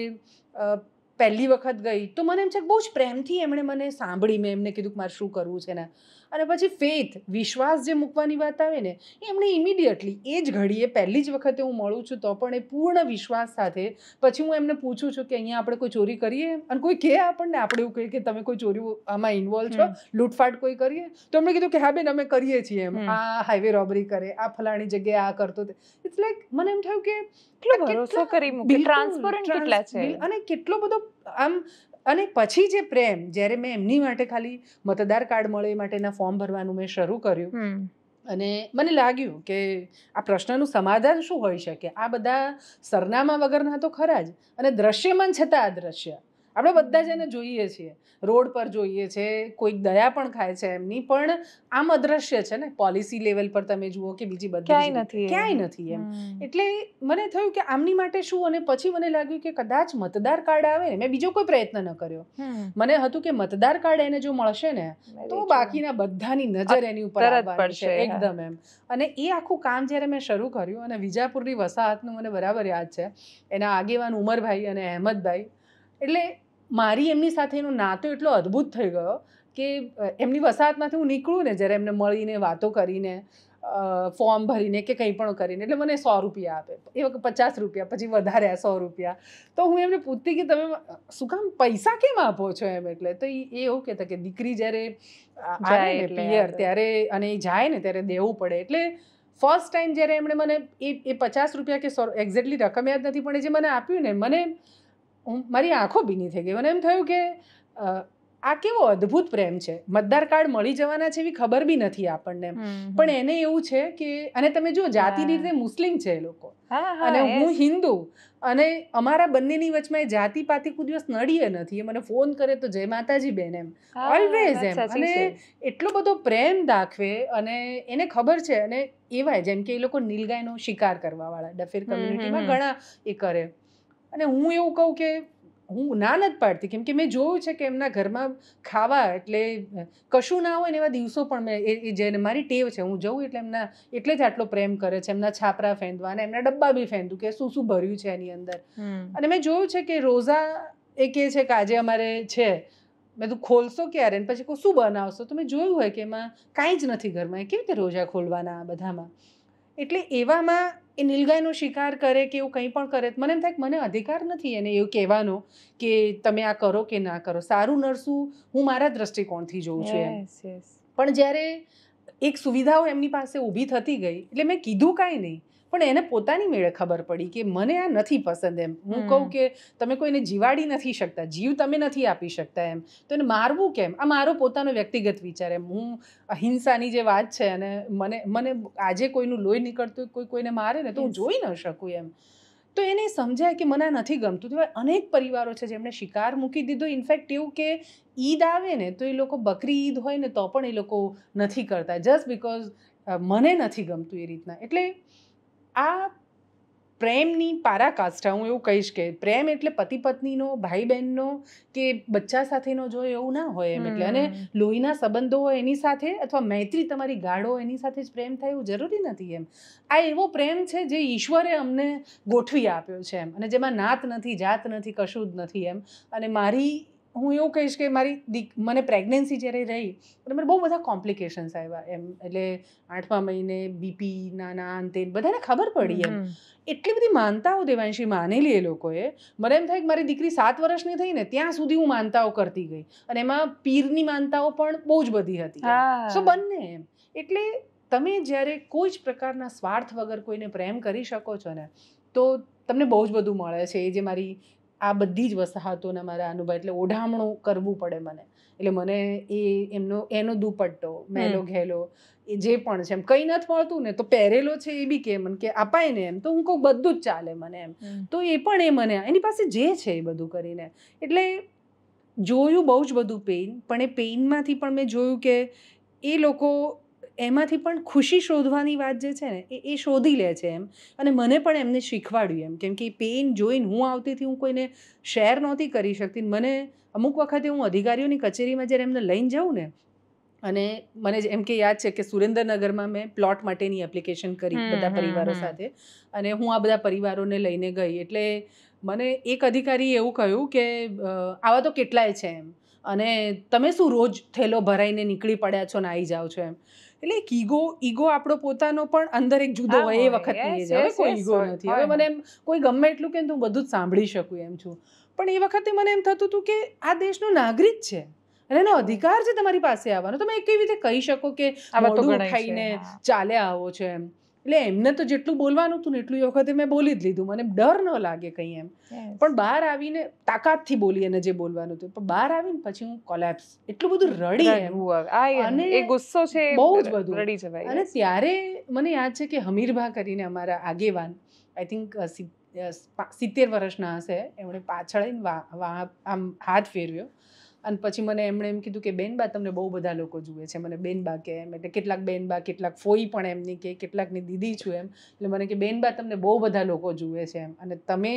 પહેલી વખત ગઈ તો મને એમ છે બહુ જ પ્રેમથી એમણે મને સાંભળી મેં એમને કીધું કે મારે શું કરવું છે ને અને પછી ફેથ વિશ્વાસ જે મૂકવાની વાત આવે ને એમણે ઇમિડિયેટલી એ જ ઘડીએ પહેલી જ વખતે હું મળું છું તો પણ એ પૂર્ણ વિશ્વાસ સાથે પછી હું એમને પૂછું છું કે અહીંયા આપણે કોઈ ચોરી કરીએ અને કોઈ કહે આપણને આપણે એવું કહીએ કે તમે કોઈ ચોરી આમાં ઇન્વોલ્વ છો લૂંટફાટ કોઈ કરીએ તો એમણે કીધું કે હા બેન અમે કરીએ છીએ એમ આ હાઈવે રોબરી કરે આ ફલાણી જગ્યાએ આ કરતો તે ઇટ્સ લાઈક મને એમ થયું કે ભરોસો કરી મૂકે ટ્રાન્સપરન્ટ કેટલા છે અને કેટલો બધો આમ અને પછી જે પ્રેમ જ્યારે મેં એમની માટે ખાલી મતદાર કાર્ડ મળે એ માટેના ફોર્મ ભરવાનું મેં શરૂ કર્યું અને મને લાગ્યું કે આ પ્રશ્નનું સમાધાન શું હોઈ શકે આ બધા સરનામા વગરના તો ખરા જ અને દ્રશ્યમાન છતાં આ અદ્રશ્ય આપણે બધા જ એને જોઈએ છીએ રોડ પર જોઈએ છે કોઈક દયા પણ ખાય છે એમની પણ આમ અદ્રશ્ય છે ને પોલિસી લેવલ પર તમે જુઓ કે બીજી બધી ક્યાંય નથી ક્યાંય નથી એમ એટલે મને થયું કે આમની માટે શું અને પછી મને લાગ્યું કે કદાચ મતદાર કાર્ડ આવે ને મેં બીજો કોઈ પ્રયત્ન ન કર્યો મને હતું કે મતદાર કાર્ડ એને જો મળશે ને તો બાકીના બધાની નજર એની ઉપર પડશે એકદમ એમ અને એ આખું કામ જ્યારે મેં શરૂ કર્યું અને વિજાપુરની વસાહતનું મને બરાબર યાદ છે એના આગેવાન ઉમરભાઈ અને અહેમદભાઈ એટલે મારી એમની સાથેનો નાતો એટલો અદ્ભુત થઈ ગયો કે એમની વસાહતમાંથી હું નીકળું ને જ્યારે એમને મળીને વાતો કરીને ફોર્મ ભરીને કે કંઈ પણ કરીને એટલે મને સો રૂપિયા આપે એ વખત પચાસ રૂપિયા પછી વધારે સો રૂપિયા તો હું એમને પૂછતી કે તમે શું કામ પૈસા કેમ આપો છો એમ એટલે તો એ એવું કહેતા કે દીકરી જ્યારે પિયર ત્યારે અને એ જાય ને ત્યારે દેવું પડે એટલે ફર્સ્ટ ટાઈમ જ્યારે એમણે મને એ એ પચાસ રૂપિયા કે સો એક્ઝેક્ટલી રકમ યાદ નથી પણ એ જે મને આપ્યું ને મને હું મારી આંખો ભીની થઈ ગઈ મને એમ થયું કે આ કેવો અદ્ભુત પ્રેમ છે મતદાર કાર્ડ મળી જવાના છે એવી ખબર બી નથી આપણને પણ એને એવું છે કે અને તમે જો જાતિ રીતે મુસ્લિમ છે એ લોકો અને હું હિન્દુ અને અમારા બંનેની વચમાં એ જાતિ પાતિ કોઈ દિવસ નડીએ નથી એ મને ફોન કરે તો જય માતાજી બેન એમ ઓલવેઝ એમ અને એટલો બધો પ્રેમ દાખવે અને એને ખબર છે અને એવાય જેમ કે એ લોકો નીલગાયનો શિકાર કરવાવાળા ડફેર કમ્યુનિટીમાં ઘણા એ કરે અને હું એવું કહું કે હું ના જ પાડતી કેમ કે મેં જોયું છે કે એમના ઘરમાં ખાવા એટલે કશું ના હોય ને એવા દિવસો પણ મેં એ જેને મારી ટેવ છે હું જઉં એટલે એમના એટલે જ આટલો પ્રેમ કરે છે એમના છાપરા ફેંદવા અને એમના ડબ્બા બી ફેંદું કે શું શું ભર્યું છે એની અંદર અને મેં જોયું છે કે રોઝા એ કહે છે કે આજે અમારે છે મેં તું ખોલશો ક્યારે પછી કહું શું બનાવશો તો મેં જોયું હોય કે એમાં કાંઈ જ નથી ઘરમાં એ કેવી રીતે રોજા ખોલવાના બધામાં એટલે એવામાં એ નીલગાયનો શિકાર કરે કે એવું કંઈ પણ કરે મને એમ થાય મને અધિકાર નથી એને એવું કહેવાનો કે તમે આ કરો કે ના કરો સારું નરસું હું મારા દ્રષ્ટિકોણથી જોઉં છું એમ પણ જ્યારે એક સુવિધાઓ એમની પાસે ઊભી થતી ગઈ એટલે મેં કીધું કાંઈ નહીં પણ એને પોતાની મેળે ખબર પડી કે મને આ નથી પસંદ એમ હું કહું કે તમે કોઈને જીવાડી નથી શકતા જીવ તમે નથી આપી શકતા એમ તો એને મારવું કેમ આ મારો પોતાનો વ્યક્તિગત વિચાર એમ હું અહિંસાની જે વાત છે અને મને મને આજે કોઈનું લોહી નીકળતું કોઈ કોઈને મારે ને તો હું જોઈ ન શકું એમ તો એને સમજાય કે મને આ નથી ગમતું તેવા અનેક પરિવારો છે જેમણે શિકાર મૂકી દીધો ઇનફેક્ટ એવું કે ઈદ આવે ને તો એ લોકો બકરી ઈદ હોય ને તો પણ એ લોકો નથી કરતા જસ્ટ બિકોઝ મને નથી ગમતું એ રીતના એટલે આ પ્રેમની પારાકાષ્ઠા હું એવું કહીશ કે પ્રેમ એટલે પતિ પત્નીનો ભાઈ બહેનનો કે બચ્ચા સાથેનો જો એવું ના હોય એમ એટલે અને લોહીના સંબંધો હોય એની સાથે અથવા મૈત્રી તમારી ગાઢો એની સાથે જ પ્રેમ થાય એવું જરૂરી નથી એમ આ એવો પ્રેમ છે જે ઈશ્વરે અમને ગોઠવી આપ્યો છે એમ અને જેમાં નાત નથી જાત નથી કશું જ નથી એમ અને મારી હું એવું કહીશ કે મારી દીક મને પ્રેગ્નન્સી જ્યારે રહી એટલે મને બહુ બધા કોમ્પ્લિકેશન્સ આવ્યા એમ એટલે આઠમા મહિને બીપી નાના અંતે બધાને ખબર પડી એમ એટલી બધી માનતાઓ દેવાંશી માનેલી એ લોકોએ મને એમ થાય કે મારી દીકરી સાત વર્ષની થઈ ને ત્યાં સુધી હું માનતાઓ કરતી ગઈ અને એમાં પીરની માનતાઓ પણ બહુ જ બધી હતી સો બંને એમ એટલે તમે જ્યારે કોઈ જ પ્રકારના સ્વાર્થ વગર કોઈને પ્રેમ કરી શકો છો ને તો તમને બહુ જ બધું મળે છે એ જે મારી આ બધી જ વસાહતોના મારા અનુભવ એટલે ઓઢામણું કરવું પડે મને એટલે મને એ એમનો એનો દુપટ્ટો મેલો ઘેલો એ જે પણ છે એમ કંઈ નથી મળતું ને તો પહેરેલો છે એ બી કે મને કે અપાય ને એમ તો હું કહું બધું જ ચાલે મને એમ તો એ પણ એ મને એની પાસે જે છે એ બધું કરીને એટલે જોયું બહુ જ બધું પેઇન પણ એ પેઇનમાંથી પણ મેં જોયું કે એ લોકો એમાંથી પણ ખુશી શોધવાની વાત જે છે ને એ એ શોધી લે છે એમ અને મને પણ એમને શીખવાડ્યું એમ કેમ કે પેઇન જોઈને હું આવતીથી હું કોઈને શેર નહોતી કરી શકતી મને અમુક વખતે હું અધિકારીઓની કચેરીમાં જ્યારે એમને લઈને જાઉં ને અને મને એમ કે યાદ છે કે સુરેન્દ્રનગરમાં મેં પ્લોટ માટેની એપ્લિકેશન કરી બધા પરિવારો સાથે અને હું આ બધા પરિવારોને લઈને ગઈ એટલે મને એક અધિકારીએ એવું કહ્યું કે આવા તો કેટલાય છે એમ અને તમે શું રોજ થેલો ભરાઈને નીકળી પડ્યા છો ને આવી જાઓ છો એમ એટલે એક ઈગો ઈગો આપણો પોતાનો પણ અંદર એક જુદો હોય એ વખત કોઈ ઈગો નથી હવે મને એમ કોઈ ગમે એટલું કે હું બધું જ સાંભળી શકું એમ છું પણ એ વખતે મને એમ થતું હતું કે આ દેશનો નાગરિક છે અને એનો અધિકાર છે તમારી પાસે આવવાનો તમે કેવી રીતે કહી શકો કે મોઢું ઉઠાઈને ચાલે આવો છે એમ એટલે એમને તો જેટલું બોલવાનું હતું ને એટલું એ વખતે મેં બોલી જ લીધું મને ડર ન લાગે કંઈ એમ પણ બહાર આવીને તાકાતથી બોલી એને જે બોલવાનું હતું પણ બહાર આવીને પછી હું કોલેપ્સ એટલું બધું રડી એમ એ ગુસ્સો છે બહુ જ બધું રડી જવાય અને ત્યારે મને યાદ છે કે હમીરભા કરીને અમારા આગેવાન આઈ થિંક સિત્તેર વર્ષના હશે એમણે પાછળ આમ હાથ ફેરવ્યો અને પછી મને એમણે એમ કીધું કે બેનબા તમને બહુ બધા લોકો જુએ છે મને બેનબા કે એમ એટલે કેટલાક બેનબા કેટલાક ફોઈ પણ એમની કે કેટલાકની દીદી છું એમ એટલે મને કે બેનબા તમને બહુ બધા લોકો જુએ છે એમ અને તમે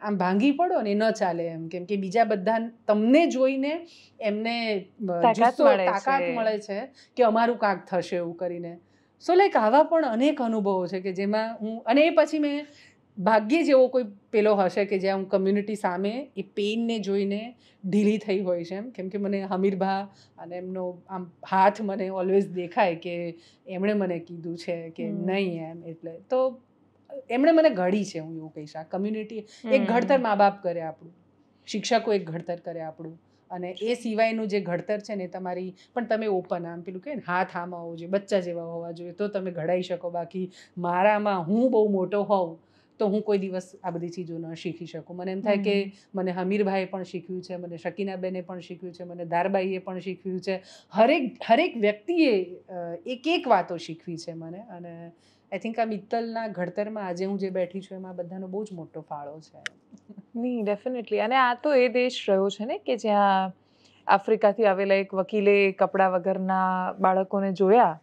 આમ ભાંગી પડો ને ન ચાલે એમ કેમ કે બીજા બધા તમને જોઈને એમને તાકાત મળે છે કે અમારું કાંક થશે એવું કરીને સો લાઈક આવા પણ અનેક અનુભવો છે કે જેમાં હું અને એ પછી મેં ભાગ્ય જ એવો કોઈ પેલો હશે કે જ્યાં હું કમ્યુનિટી સામે એ પેઇનને જોઈને ઢીલી થઈ હોય છે એમ કેમકે મને હમીરભા અને એમનો આમ હાથ મને ઓલવેઝ દેખાય કે એમણે મને કીધું છે કે નહીં એમ એટલે તો એમણે મને ઘડી છે હું એવું કહીશ આ કમ્યુનિટી એક ઘડતર મા બાપ કરે આપણું શિક્ષકો એક ઘડતર કરે આપણું અને એ સિવાયનું જે ઘડતર છે ને તમારી પણ તમે ઓપન આમ પેલું કહે ને હાથ આમાં હોવો જોઈએ બચ્ચા જેવા હોવા જોઈએ તો તમે ઘડાઈ શકો બાકી મારામાં હું બહુ મોટો હોઉં તો હું કોઈ દિવસ આ બધી ચીજો ન શીખી શકું મને એમ થાય કે મને હમીરભાઈએ પણ શીખ્યું છે મને શકીનાબેને પણ શીખ્યું છે મને ધારબાઈએ પણ શીખ્યું છે હરેક હરેક વ્યક્તિએ એક એક વાતો શીખવી છે મને અને આઈ થિંક આ મિત્તલના ઘડતરમાં આજે હું જે બેઠી છું એમાં બધાનો બહુ જ મોટો ફાળો છે નહીં ડેફિનેટલી અને આ તો એ દેશ રહ્યો છે ને કે જ્યાં આફ્રિકાથી આવેલા એક વકીલે કપડાં વગરના બાળકોને જોયા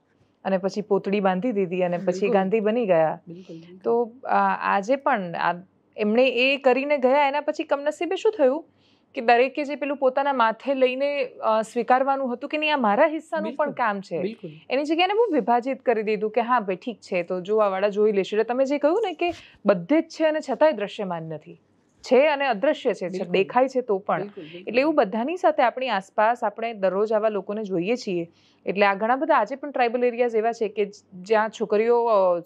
અને પછી પોતડી બાંધી દીધી અને પછી ગાંધી બની ગયા તો આજે પણ એમણે એ કરીને ગયા એના પછી કમનસીબે શું થયું કે દરેકે જે પેલું પોતાના માથે લઈને સ્વીકારવાનું હતું કે નહીં આ મારા હિસ્સાનું પણ કામ છે એની જગ્યાએ બહુ વિભાજિત કરી દીધું કે હા ભાઈ ઠીક છે તો જોવાવાળા જોઈ લેશે એટલે તમે જે કહ્યું ને કે બધે જ છે અને છતાંય દ્રશ્યમાન નથી છે અને અદ્રશ્ય છે દેખાય છે તો પણ એટલે એવું બધાની સાથે આપણી આસપાસ આપણે દરરોજ આવા લોકોને જોઈએ છીએ એટલે આ ઘણા બધા આજે પણ ટ્રાઇબલ એરિયાઝ એવા છે કે જ્યાં છોકરીઓ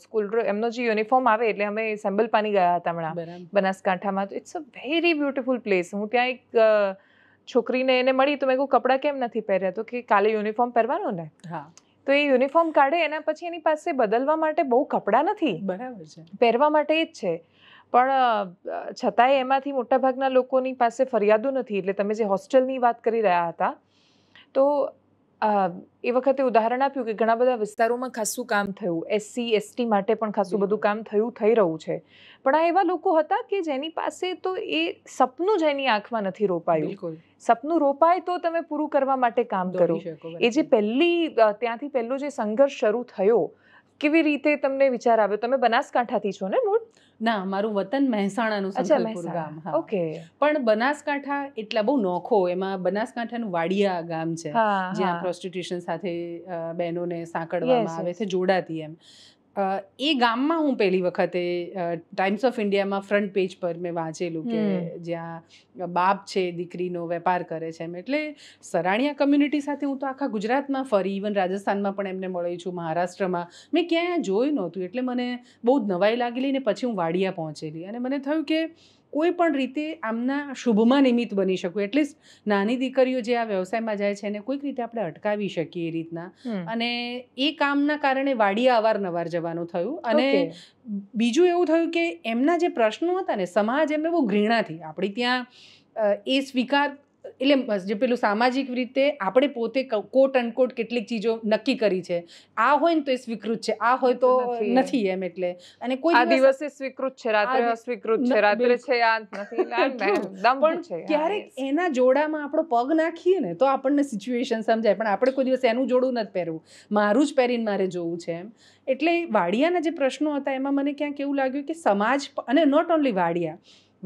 સ્કૂલ એમનો જે યુનિફોર્મ આવે એટલે અમે સેમ્બલ પાની ગયા હતા હમણાં બનાસકાંઠામાં તો it's a very beautiful place હું ત્યાં એક છોકરીને એને મળી તો મેં કહું કપડાં કેમ નથી પહેર્યા તો કે કાલે યુનિફોર્મ પહેરવાનો ને હા તો એ યુનિફોર્મ કાઢે એના પછી એની પાસે બદલવા માટે બહુ કપડાં નથી બરાબર છે પહેરવા માટે એ જ છે પણ છતાંય એમાંથી મોટાભાગના લોકોની પાસે ફરિયાદો નથી એટલે તમે જે હોસ્ટેલની વાત કરી રહ્યા હતા તો એ વખતે ઉદાહરણ આપ્યું કે ઘણા બધા વિસ્તારોમાં ખાસું કામ થયું એસસી એસટી માટે પણ ખાસું બધું કામ થયું થઈ રહ્યું છે પણ આ એવા લોકો હતા કે જેની પાસે તો એ સપનું જ એની આંખમાં નથી રોપાયું સપનું રોપાય તો તમે પૂરું કરવા માટે કામ કરો એ જે પહેલી ત્યાંથી પહેલો જે સંઘર્ષ શરૂ થયો કેવી રીતે તમને વિચાર આવ્યો તમે બનાસકાંઠાથી છો ને મૂળ ના મારું વતન મહેસાણાનું સંકલપુર ગામ ઓકે પણ બનાસકાંઠા એટલા બહુ નોખો એમાં બનાસકાંઠાનું વાડિયા ગામ છે જ્યાં પ્રોસ્ટિટ્યુશન સાથે બહેનોને સાંકળવામાં આવે છે જોડાતી એમ એ ગામમાં હું પહેલી વખતે ટાઈમ્સ ઓફ ઇન્ડિયામાં ફ્રન્ટ પેજ પર મેં વાંચેલું કે જ્યાં બાપ છે દીકરીનો વેપાર કરે છે એમ એટલે સરાણિયા કમ્યુનિટી સાથે હું તો આખા ગુજરાતમાં ફરી ઇવન રાજસ્થાનમાં પણ એમને મળી છું મહારાષ્ટ્રમાં મેં ક્યાંય જોયું નહોતું એટલે મને બહુ જ નવાઈ લાગેલી ને પછી હું વાડિયા પહોંચેલી અને મને થયું કે કોઈ પણ રીતે આમના શુભમાં નિમિત્ત બની શકું એટલીસ્ટ નાની દીકરીઓ જે આ વ્યવસાયમાં જાય છે એને કોઈક રીતે આપણે અટકાવી શકીએ એ રીતના અને એ કામના કારણે વાડિયા અવારનવાર જવાનું થયું અને બીજું એવું થયું કે એમના જે પ્રશ્નો હતા ને સમાજ એમને બહુ ઘૃણાથી આપણી ત્યાં એ સ્વીકાર એટલે જે પેલું સામાજિક રીતે આપણે પોતે કોટ અનકોટ કેટલીક ચીજો નક્કી કરી છે આ હોય ને તો એ સ્વીકૃત છે આ હોય તો નથી એમ એટલે અને કોઈ આ દિવસે સ્વીકૃત છે રાત્રે અસ્વીકૃત છે રાત્રે છે આ નથી પણ ક્યારેક એના જોડામાં આપણો પગ નાખીએ ને તો આપણને સિચ્યુએશન સમજાય પણ આપણે કોઈ દિવસ એનું જોડું નથી પહેરવું મારું જ પહેરીને મારે જોવું છે એમ એટલે વાડિયાના જે પ્રશ્નો હતા એમાં મને ક્યાંક એવું લાગ્યું કે સમાજ અને નોટ ઓનલી વાડિયા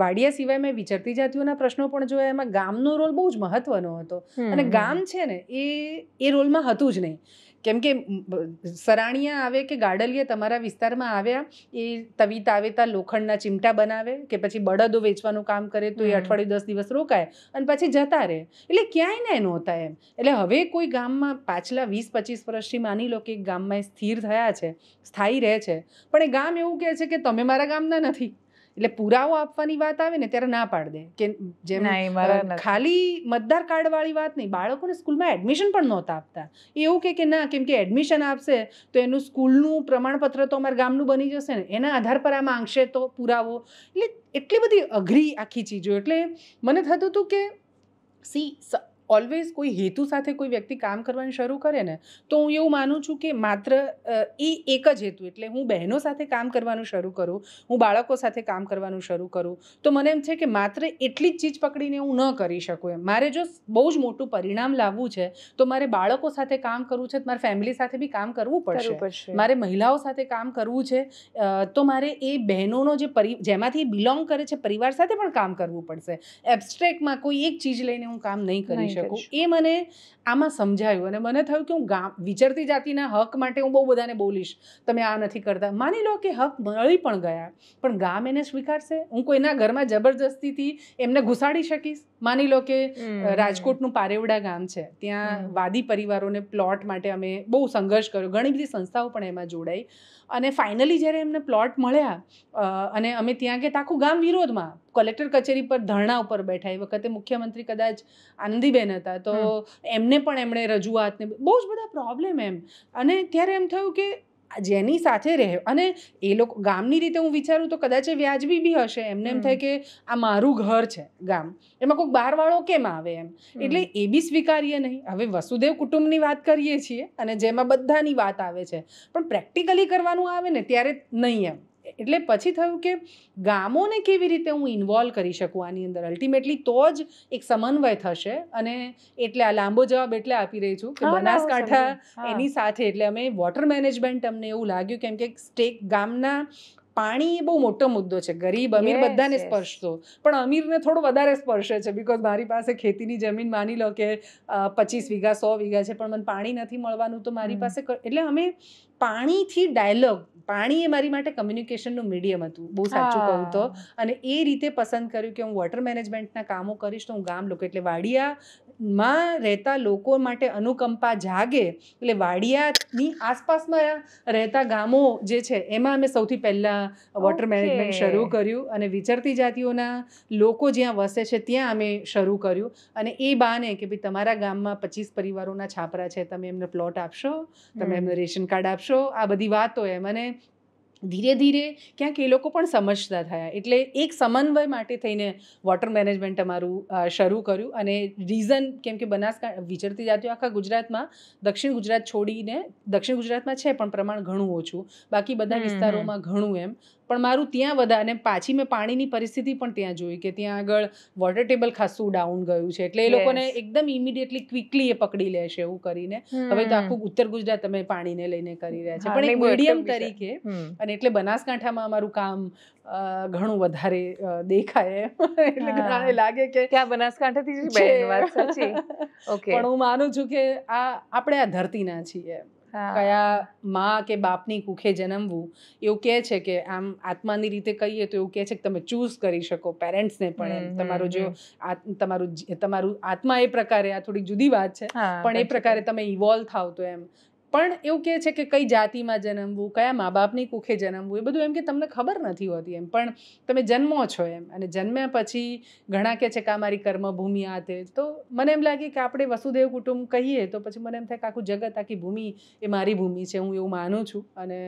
વાડિયા સિવાય મેં વિચરતી જાતિઓના પ્રશ્નો પણ જોયા એમાં ગામનો રોલ બહુ જ મહત્વનો હતો અને ગામ છે ને એ એ રોલમાં હતું જ નહીં કેમ કે સરાણીયા આવે કે ગાડલિયા તમારા વિસ્તારમાં આવ્યા એ તવી તાવેતા લોખંડના ચિમટા બનાવે કે પછી બળદો વેચવાનું કામ કરે તો એ અઠવાડિયું દસ દિવસ રોકાય અને પછી જતા રહે એટલે ક્યાંય ને નહોતા એમ એટલે હવે કોઈ ગામમાં પાછલા વીસ પચીસ વર્ષથી માની લો કે ગામમાં એ સ્થિર થયા છે સ્થાયી રહે છે પણ એ ગામ એવું કહે છે કે તમે મારા ગામના નથી એટલે પુરાવો આપવાની વાત આવે ને ત્યારે ના પાડ દે કે જેમ ખાલી મતદાર કાર્ડ વાળી વાત નહીં બાળકોને સ્કૂલમાં એડમિશન પણ નહોતા આપતા એવું કે કે ના કેમ કે એડમિશન આપશે તો એનું સ્કૂલનું પ્રમાણપત્ર તો અમારા ગામનું બની જશે ને એના આધાર પર આ માંગશે તો પુરાવો એટલે એટલી બધી અઘરી આખી ચીજો એટલે મને થતું હતું કે સી ઓલવેઝ કોઈ હેતુ સાથે કોઈ વ્યક્તિ કામ કરવાનું શરૂ કરે ને તો હું એવું માનું છું કે માત્ર એ એક જ હેતુ એટલે હું બહેનો સાથે કામ કરવાનું શરૂ કરું હું બાળકો સાથે કામ કરવાનું શરૂ કરું તો મને એમ છે કે માત્ર એટલી જ ચીજ પકડીને હું ન કરી શકું એમ મારે જો બહુ જ મોટું પરિણામ લાવવું છે તો મારે બાળકો સાથે કામ કરવું છે મારે ફેમિલી સાથે બી કામ કરવું પડશે મારે મહિલાઓ સાથે કામ કરવું છે તો મારે એ બહેનોનો જે પરિ જેમાંથી બિલોંગ કરે છે પરિવાર સાથે પણ કામ કરવું પડશે એબ્સ્ટ્રેક્ટમાં કોઈ એક ચીજ લઈને હું કામ નહીં કરી શકું શકું એ મને આમાં સમજાયું અને મને થયું કે હું ગામ વિચરતી જાતિના હક માટે હું બહુ બધાને બોલીશ તમે આ નથી કરતા માની લો કે હક મળી પણ ગયા પણ ગામ એને સ્વીકારશે હું કોઈના ઘરમાં જબરજસ્તીથી એમને ઘુસાડી શકીશ માની લો કે રાજકોટનું પારેવડા ગામ છે ત્યાં વાદી પરિવારોને પ્લોટ માટે અમે બહુ સંઘર્ષ કર્યો ઘણી બધી સંસ્થાઓ પણ એમાં જોડાઈ અને ફાઇનલી જ્યારે એમને પ્લોટ મળ્યા અને અમે ત્યાં કે આખું ગામ વિરોધમાં કલેક્ટર કચેરી પર ધરણા ઉપર બેઠા એ વખતે મુખ્યમંત્રી કદાચ આનંદીબેન હતા તો એમને પણ એમણે રજૂઆતને બહુ જ બધા પ્રોબ્લેમ એમ અને ત્યારે એમ થયું કે જેની સાથે રહે અને એ લોકો ગામની રીતે હું વિચારું તો કદાચ વ્યાજબી બી હશે એમને એમ થાય કે આ મારું ઘર છે ગામ એમાં કોઈ બહારવાળો કેમ આવે એમ એટલે એ બી સ્વીકારીએ નહીં હવે વસુદેવ કુટુંબની વાત કરીએ છીએ અને જેમાં બધાની વાત આવે છે પણ પ્રેક્ટિકલી કરવાનું આવે ને ત્યારે નહીં એમ એટલે પછી થયું કે ગામોને કેવી રીતે હું ઇન્વોલ્વ કરી શકું આની અંદર અલ્ટિમેટલી તો જ એક સમન્વય થશે અને એટલે આ લાંબો જવાબ એટલે આપી રહી છું કે બનાસકાંઠા એની સાથે એટલે અમે વોટર મેનેજમેન્ટ અમને એવું લાગ્યું કેમ કે સ્ટેક ગામના પાણી એ બહુ મોટો મુદ્દો છે ગરીબ અમીર બધાને સ્પર્શતો પણ અમીરને થોડો વધારે સ્પર્શે છે બિકોઝ મારી પાસે ખેતીની જમીન માની લો કે પચીસ વીઘા સો વીઘા છે પણ મને પાણી નથી મળવાનું તો મારી પાસે એટલે અમે પાણીથી ડાયલોગ પાણી એ મારી માટે કમ્યુનિકેશનનું મીડિયમ હતું બહુ સાચું કહું તો અને એ રીતે પસંદ કર્યું કે હું વોટર મેનેજમેન્ટના કામો કરીશ તો હું ગામ લોકો એટલે વાડિયામાં રહેતા લોકો માટે અનુકંપા જાગે એટલે વાડિયાની આસપાસમાં રહેતા ગામો જે છે એમાં અમે સૌથી પહેલાં વોટર મેનેજમેન્ટ શરૂ કર્યું અને વિચરતી જાતિઓના લોકો જ્યાં વસે છે ત્યાં અમે શરૂ કર્યું અને એ બાને કે ભાઈ તમારા ગામમાં પચીસ પરિવારોના છાપરા છે તમે એમને પ્લોટ આપશો તમે એમને રેશન કાર્ડ આપશો આ બધી વાતો એમ અને ધીરે ધીરે ક્યાંક એ લોકો પણ સમજતા થયા એટલે એક સમન્વય માટે થઈને વોટર મેનેજમેન્ટ અમારું શરૂ કર્યું અને રીઝન કેમ કે બનાસકાંઠા વિચરતી જાતિઓ આખા ગુજરાતમાં દક્ષિણ ગુજરાત છોડીને દક્ષિણ ગુજરાતમાં છે પણ પ્રમાણ ઘણું ઓછું બાકી બધા વિસ્તારોમાં ઘણું એમ પણ મારું ત્યાં વધારે અને પાછી મેં પાણીની પરિસ્થિતિ પણ ત્યાં જોઈ કે ત્યાં આગળ વોટર ટેબલ ખાસું ડાઉન ગયું છે એટલે એ લોકોને એકદમ ઇમિડિયેટલી ક્વિકલી એ પકડી લેશે એવું કરીને હવે તો આખું ઉત્તર ગુજરાત તમે પાણીને લઈને કરી રહ્યા છે પણ એક મીડિયમ તરીકે અને એટલે બનાસકાંઠામાં અમારું કામ ઘણું વધારે દેખાય એટલે ઘણાને લાગે કે ત્યાં બનાસકાંઠાથી ઓકે પણ હું માનું છું કે આ આપણે આ ધરતીના છીએ કયા મા કે બાપની કુખે જન્મવું એવું કહે છે કે આમ આત્માની રીતે કહીએ તો એવું કહે છે કે તમે ચૂઝ કરી શકો પેરેન્ટ્સને પણ એમ તમારું જો તમારું તમારું આત્મા એ પ્રકારે આ થોડી જુદી વાત છે પણ એ પ્રકારે તમે ઇવોલ્વ થાવ તો એમ પણ એવું કહે છે કે કઈ જાતિમાં જન્મવું કયા મા બાપની કુખે જન્મવું એ બધું એમ કે તમને ખબર નથી હોતી એમ પણ તમે જન્મો છો એમ અને જન્મ્યા પછી ઘણા કહે છે કે આ મારી કર્મભૂમિ આ તે તો મને એમ લાગે કે આપણે વસુદેવ કુટુંબ કહીએ તો પછી મને એમ થાય કે આખું જગત આખી ભૂમિ એ મારી ભૂમિ છે હું એવું માનું છું અને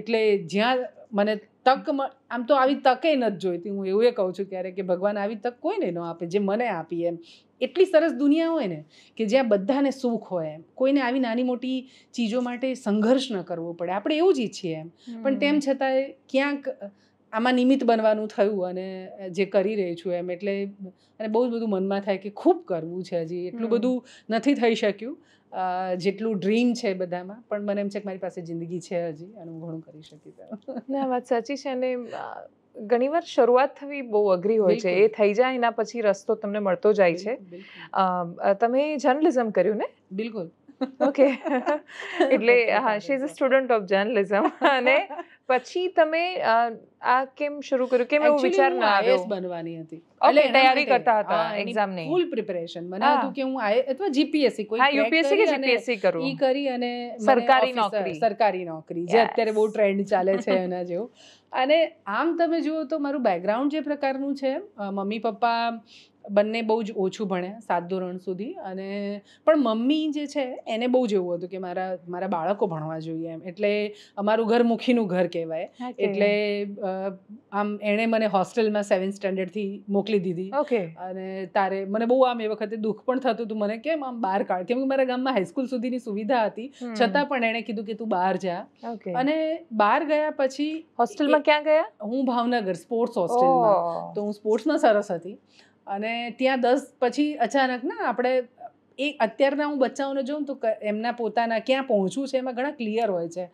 એટલે જ્યાં મને તક આમ તો આવી તકે નથી જોઈતી હું એવું એ કહું છું ક્યારેક કે ભગવાન આવી તક કોઈને ન આપે જે મને આપી એમ એટલી સરસ દુનિયા હોય ને કે જ્યાં બધાને સુખ હોય એમ કોઈને આવી નાની મોટી ચીજો માટે સંઘર્ષ ન કરવો પડે આપણે એવું જ ઈચ્છીએ એમ પણ તેમ છતાંય ક્યાંક આમાં નિમિત્ત બનવાનું થયું અને જે કરી રહી છું એમ એટલે અને બહુ જ બધું મનમાં થાય કે ખૂબ કરવું છે હજી એટલું બધું નથી થઈ શક્યું જેટલું ડ્રીમ છે બધામાં પણ મને એમ છે કે મારી પાસે જિંદગી છે હજી અને હું ઘણું કરી શકી ના વાત સાચી છે અને ઘણીવાર શરૂઆત થવી બહુ અઘરી હોય છે એ થઈ જાય એના પછી રસ્તો તમને મળતો જાય છે તમે જર્નલિઝમ કર્યું ને બિલકુલ ઓકે એટલે હા she is a student of journalism અને પછી તમે આ કેમ શરૂ કર્યું કેમ એવું વિચાર ના આવ્યો બનવાની હતી એટલે તૈયારી કરતા હતા એક્ઝામ ની ફૂલ પ્રિપેરેશન મને હતું કે હું અથવા જીપીએસસી કોઈ હા યુપીએસસી કે જીપીએસસી કરું ઈ કરી અને સરકારી નોકરી સરકારી નોકરી જે અત્યારે બહુ ટ્રેન્ડ ચાલે છે એના જેવું અને આમ તમે જુઓ તો મારું બેકગ્રાઉન્ડ જે પ્રકારનું છે મમ્મી પપ્પા બંને બહુ જ ઓછું ભણ્યા સાત ધોરણ સુધી અને પણ મમ્મી જે છે એને બહુ જ એવું હતું કે મારા મારા બાળકો ભણવા જોઈએ એમ એટલે અમારું ઘર મુખીનું ઘર કહેવાય એટલે આમ એણે મને હોસ્ટેલમાં સેવન્થ સ્ટેન્ડર્ડથી મોકલી દીધી ઓકે અને તારે મને બહુ આમ એ વખતે દુઃખ પણ થતું હતું મને કેમ આમ બહાર કાઢ કેમ કે મારા ગામમાં હાઈસ્કૂલ સુધીની સુવિધા હતી છતાં પણ એણે કીધું કે તું બહાર જા અને બહાર ગયા પછી હોસ્ટેલમાં ક્યાં ગયા હું ભાવનગર સ્પોર્ટ્સ હોસ્ટેલમાં તો હું સ્પોર્ટ્સમાં સરસ હતી અને ત્યાં દસ પછી અચાનક ના આપણે એ અત્યારના હું બચ્ચાઓને જોઉં તો એમના પોતાના ક્યાં પહોંચવું છે એમાં ઘણા ક્લિયર હોય છે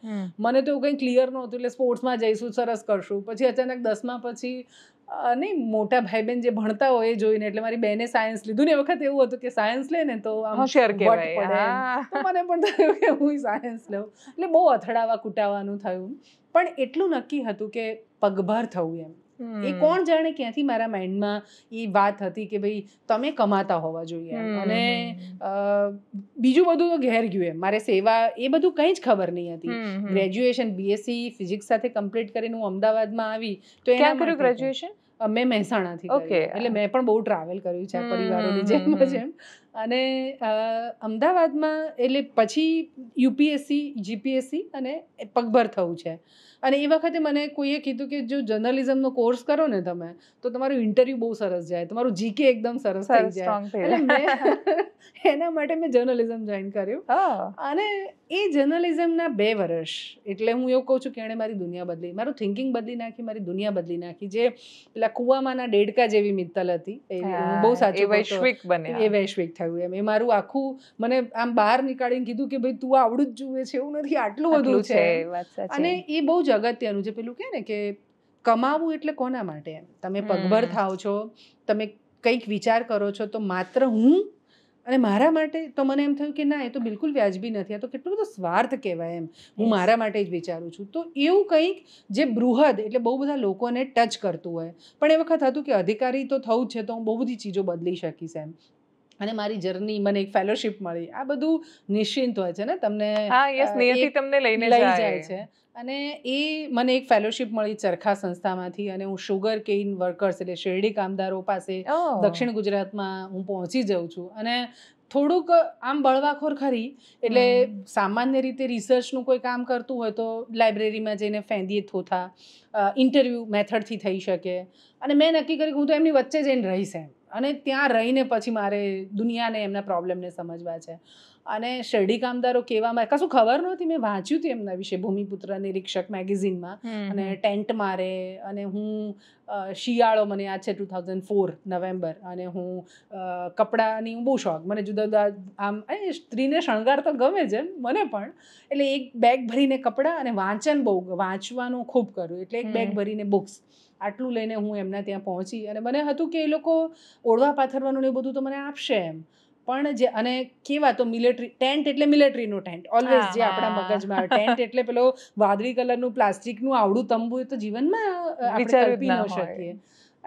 મને તો એવું કંઈ ક્લિયર નહોતું એટલે સ્પોર્ટ્સમાં જઈશું સરસ કરશું પછી અચાનક દસમા પછી નહીં મોટા ભાઈ બહેન જે ભણતા હોય એ જોઈને એટલે મારી બેને સાયન્સ લીધું ને એ વખત એવું હતું કે સાયન્સ લે ને તો આમ શેર કહેવાય મને પણ થયું કે હું સાયન્સ લઉં એટલે બહુ અથડાવા કૂટાવાનું થયું પણ એટલું નક્કી હતું કે પગભર થવું એમ એ કોણ જાણે ક્યાંથી મારા માઇન્ડમાં એ વાત હતી કે ભાઈ તમે કમાતા હોવા જોઈએ અને બીજું બધું તો ઘેર ગયું એમ મારે સેવા એ બધું કંઈ જ ખબર નહીં હતી ગ્રેજ્યુએશન બીએસસી ફિઝિક્સ સાથે કમ્પ્લીટ કરીને હું અમદાવાદમાં આવી તો એના કર્યું ગ્રેજ્યુએશન મેં મહેસાણાથી ઓકે એટલે મેં પણ બહુ ટ્રાવેલ કર્યું છે પરિવારોની જેમ જ અને અમદાવાદમાં એટલે પછી યુપીએસસી જીપીએસસી અને પગભર થવું છે અને એ વખતે મને કોઈએ કીધું કે જો જર્નલિઝમનો કોર્સ કરો ને તમે તો તમારું ઇન્ટરવ્યૂ બહુ સરસ જાય તમારું જીકે એકદમ સરસ થઈ જાય એના માટે મેં જર્નલિઝમ જોઈન કર્યું અને એ જર્નલિઝમના બે વર્ષ એટલે હું એવું કહું છું કે એણે મારી દુનિયા બદલી મારું થિંકિંગ બદલી નાખી મારી દુનિયા બદલી નાખી જે પેલા કુવામાંના ડેડકા જેવી મિત્તલ હતી એ બહુ સાચી વૈશ્વિક બને એ વૈશ્વિક થયું આવ્યું એમ એ મારું આખું મને આમ બહાર નીકાળીને કીધું કે ભાઈ તું આવડું જ જુએ છે એવું નથી આટલું બધું છે અને એ બહુ જ અગત્યનું છે પેલું કે ને કે કમાવું એટલે કોના માટે એમ તમે પગભર થાવ છો તમે કંઈક વિચાર કરો છો તો માત્ર હું અને મારા માટે તો મને એમ થયું કે ના એ તો બિલકુલ વ્યાજબી નથી આ તો કેટલો બધો સ્વાર્થ કહેવાય એમ હું મારા માટે જ વિચારું છું તો એવું કંઈક જે બૃહદ એટલે બહુ બધા લોકોને ટચ કરતું હોય પણ એ વખત હતું કે અધિકારી તો થવું જ છે તો હું બહુ બધી ચીજો બદલી શકીશ એમ અને મારી જર્ની મને એક ફેલોશિપ મળી આ બધું નિશ્ચિંત હોય છે ને તમને હા યસ નિયતિ તમને લઈને લઈ જાય છે અને એ મને એક ફેલોશિપ મળી ચરખા સંસ્થામાંથી અને હું શુગર કેઇન વર્કર્સ એટલે શેરડી કામદારો પાસે દક્ષિણ ગુજરાતમાં હું પહોંચી જાઉં છું અને થોડુંક આમ બળવાખોર ખરી એટલે સામાન્ય રીતે રિસર્ચનું કોઈ કામ કરતું હોય તો લાઇબ્રેરીમાં જઈને ફેંદીએ થોથા ઇન્ટરવ્યૂ મેથડથી થઈ શકે અને મેં નક્કી કર્યું કે હું તો એમની વચ્ચે જઈને રહીશ એમ અને ત્યાં રહીને પછી મારે દુનિયાને એમના પ્રોબ્લેમને સમજવા છે અને શેરડી કામદારો કેવામાં કશું ખબર નહોતી મેં વાંચ્યું હતું એમના વિશે ભૂમિપુત્ર નિરીક્ષક મેગેઝિનમાં અને ટેન્ટ મારે અને હું શિયાળો મને યાદ છે ટુ થાઉઝન્ડ ફોર નવેમ્બર અને હું કપડાની બહુ શોખ મને જુદા જુદા આમ એ સ્ત્રીને શણગાર તો ગમે છે મને પણ એટલે એક બેગ ભરીને કપડાં અને વાંચન બહુ વાંચવાનું ખૂબ કર્યું એટલે એક બેગ ભરીને બુક્સ આટલું લઈને હું એમના ત્યાં પહોંચી અને મને હતું કે એ લોકો ઓળવા પાથરવાનું ને બધું તો મને આપશે એમ પણ જે અને કેવા તો મિલિટરી ટેન્ટ એટલે મિલિટરીનો ટેન્ટ ઓલવેઝ જે આપણા મગજમાં ટેન્ટ એટલે પેલો વાદળી કલરનું પ્લાસ્ટિકનું આવડું તંબુ તો જીવનમાં કલ્પી ન શકીએ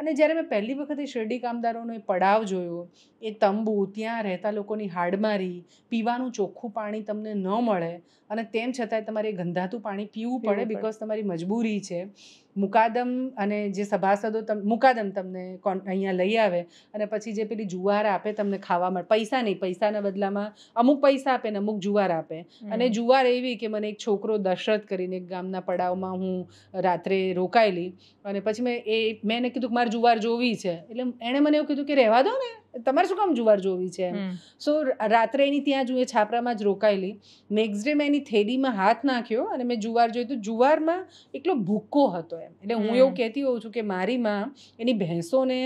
અને જ્યારે મેં પહેલી વખતે શેરડી કામદારોનો એ પડાવ જોયો એ તંબુ ત્યાં રહેતા લોકોની હાડમારી પીવાનું ચોખ્ખું પાણી તમને ન મળે અને તેમ છતાંય તમારે ગંધાતું પાણી પીવું પડે બિકોઝ તમારી મજબૂરી છે મુકાદમ અને જે સભાસદો તમ મુકાદમ તમને અહીંયા લઈ આવે અને પછી જે પેલી જુવાર આપે તમને ખાવા મળે પૈસા નહીં પૈસાના બદલામાં અમુક પૈસા આપે ને અમુક જુવાર આપે અને જુવાર એવી કે મને એક છોકરો દશરથ કરીને એક ગામના પડાવમાં હું રાત્રે રોકાયેલી અને પછી મેં એ મેં એને કીધું કે મારે જુવાર જોવી છે એટલે એણે મને એવું કીધું કે રહેવા દો ને તમારે શું કામ જુવાર જોવી છે સો રાત્રે એની ત્યાં જ એ છાપરામાં જ રોકાયેલી નેક્સ્ટ ડે મેં એની થેલીમાં હાથ નાખ્યો અને મેં જુવાર જોયું તો જુવારમાં એટલો ભૂકો હતો એમ એટલે હું એવું કહેતી હોઉં છું કે મારી માં એની ભેંસોને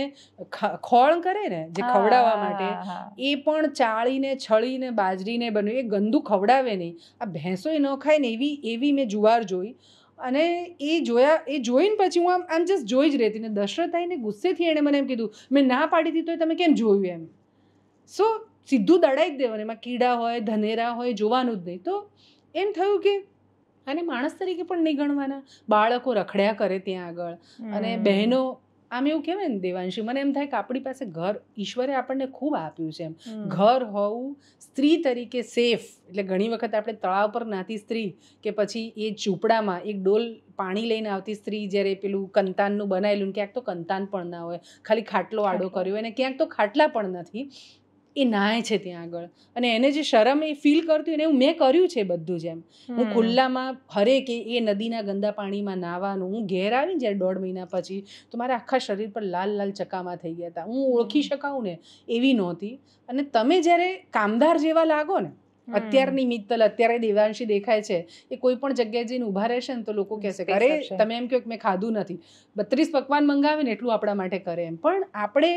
ખોળ કરે ને જે ખવડાવવા માટે એ પણ ચાળીને છળીને બાજરીને બન્યું એ ગંદુ ખવડાવે નહીં આ ભેંસો એ ન ખાય ને એવી એવી મેં જુવાર જોઈ અને એ જોયા એ જોઈને પછી હું આમ આમ જસ્ટ જોઈ જ રહેતી ને દશરથાઈને ગુસ્સેથી એણે મને એમ કીધું મેં ના પાડી હતી તો તમે કેમ જોયું એમ સો સીધું દડાઈ જ દેવાનું એમાં કીડા હોય ધનેરા હોય જોવાનું જ નહીં તો એમ થયું કે અને માણસ તરીકે પણ નહીં ગણવાના બાળકો રખડ્યા કરે ત્યાં આગળ અને બહેનો આમ એવું કહેવાય ને દેવાંશી મને એમ થાય કે આપણી પાસે ઘર ઈશ્વરે આપણને ખૂબ આપ્યું છે એમ ઘર હોવું સ્ત્રી તરીકે સેફ એટલે ઘણી વખત આપણે તળાવ પર નાતી સ્ત્રી કે પછી એ ચૂપડામાં એક ડોલ પાણી લઈને આવતી સ્ત્રી જ્યારે પેલું કંતાનનું બનાવેલું ક્યાંક તો કંતાન પણ ના હોય ખાલી ખાટલો આડો કર્યો હોય અને ક્યાંક તો ખાટલા પણ નથી એ નાય છે ત્યાં આગળ અને એને જે શરમ એ ફીલ કરતી હોય ને એવું મેં કર્યું છે બધું જ એમ હું ખુલ્લામાં હરે કે એ નદીના ગંદા પાણીમાં નાહવાનું હું ઘેર આવીને જ્યારે દોઢ મહિના પછી તો મારા આખા શરીર પર લાલ લાલ ચકામાં થઈ ગયા હતા હું ઓળખી શકાઉં ને એવી નહોતી અને તમે જ્યારે કામદાર જેવા લાગો ને અત્યારની મિત્તલ અત્યારે દેવાંશી દેખાય છે એ કોઈ પણ જગ્યાએ જઈને ઊભા રહેશે ને તો લોકો કહેશે અરે તમે એમ કહો કે મેં ખાધું નથી બત્રીસ પકવાન મંગાવે ને એટલું આપણા માટે કરે એમ પણ આપણે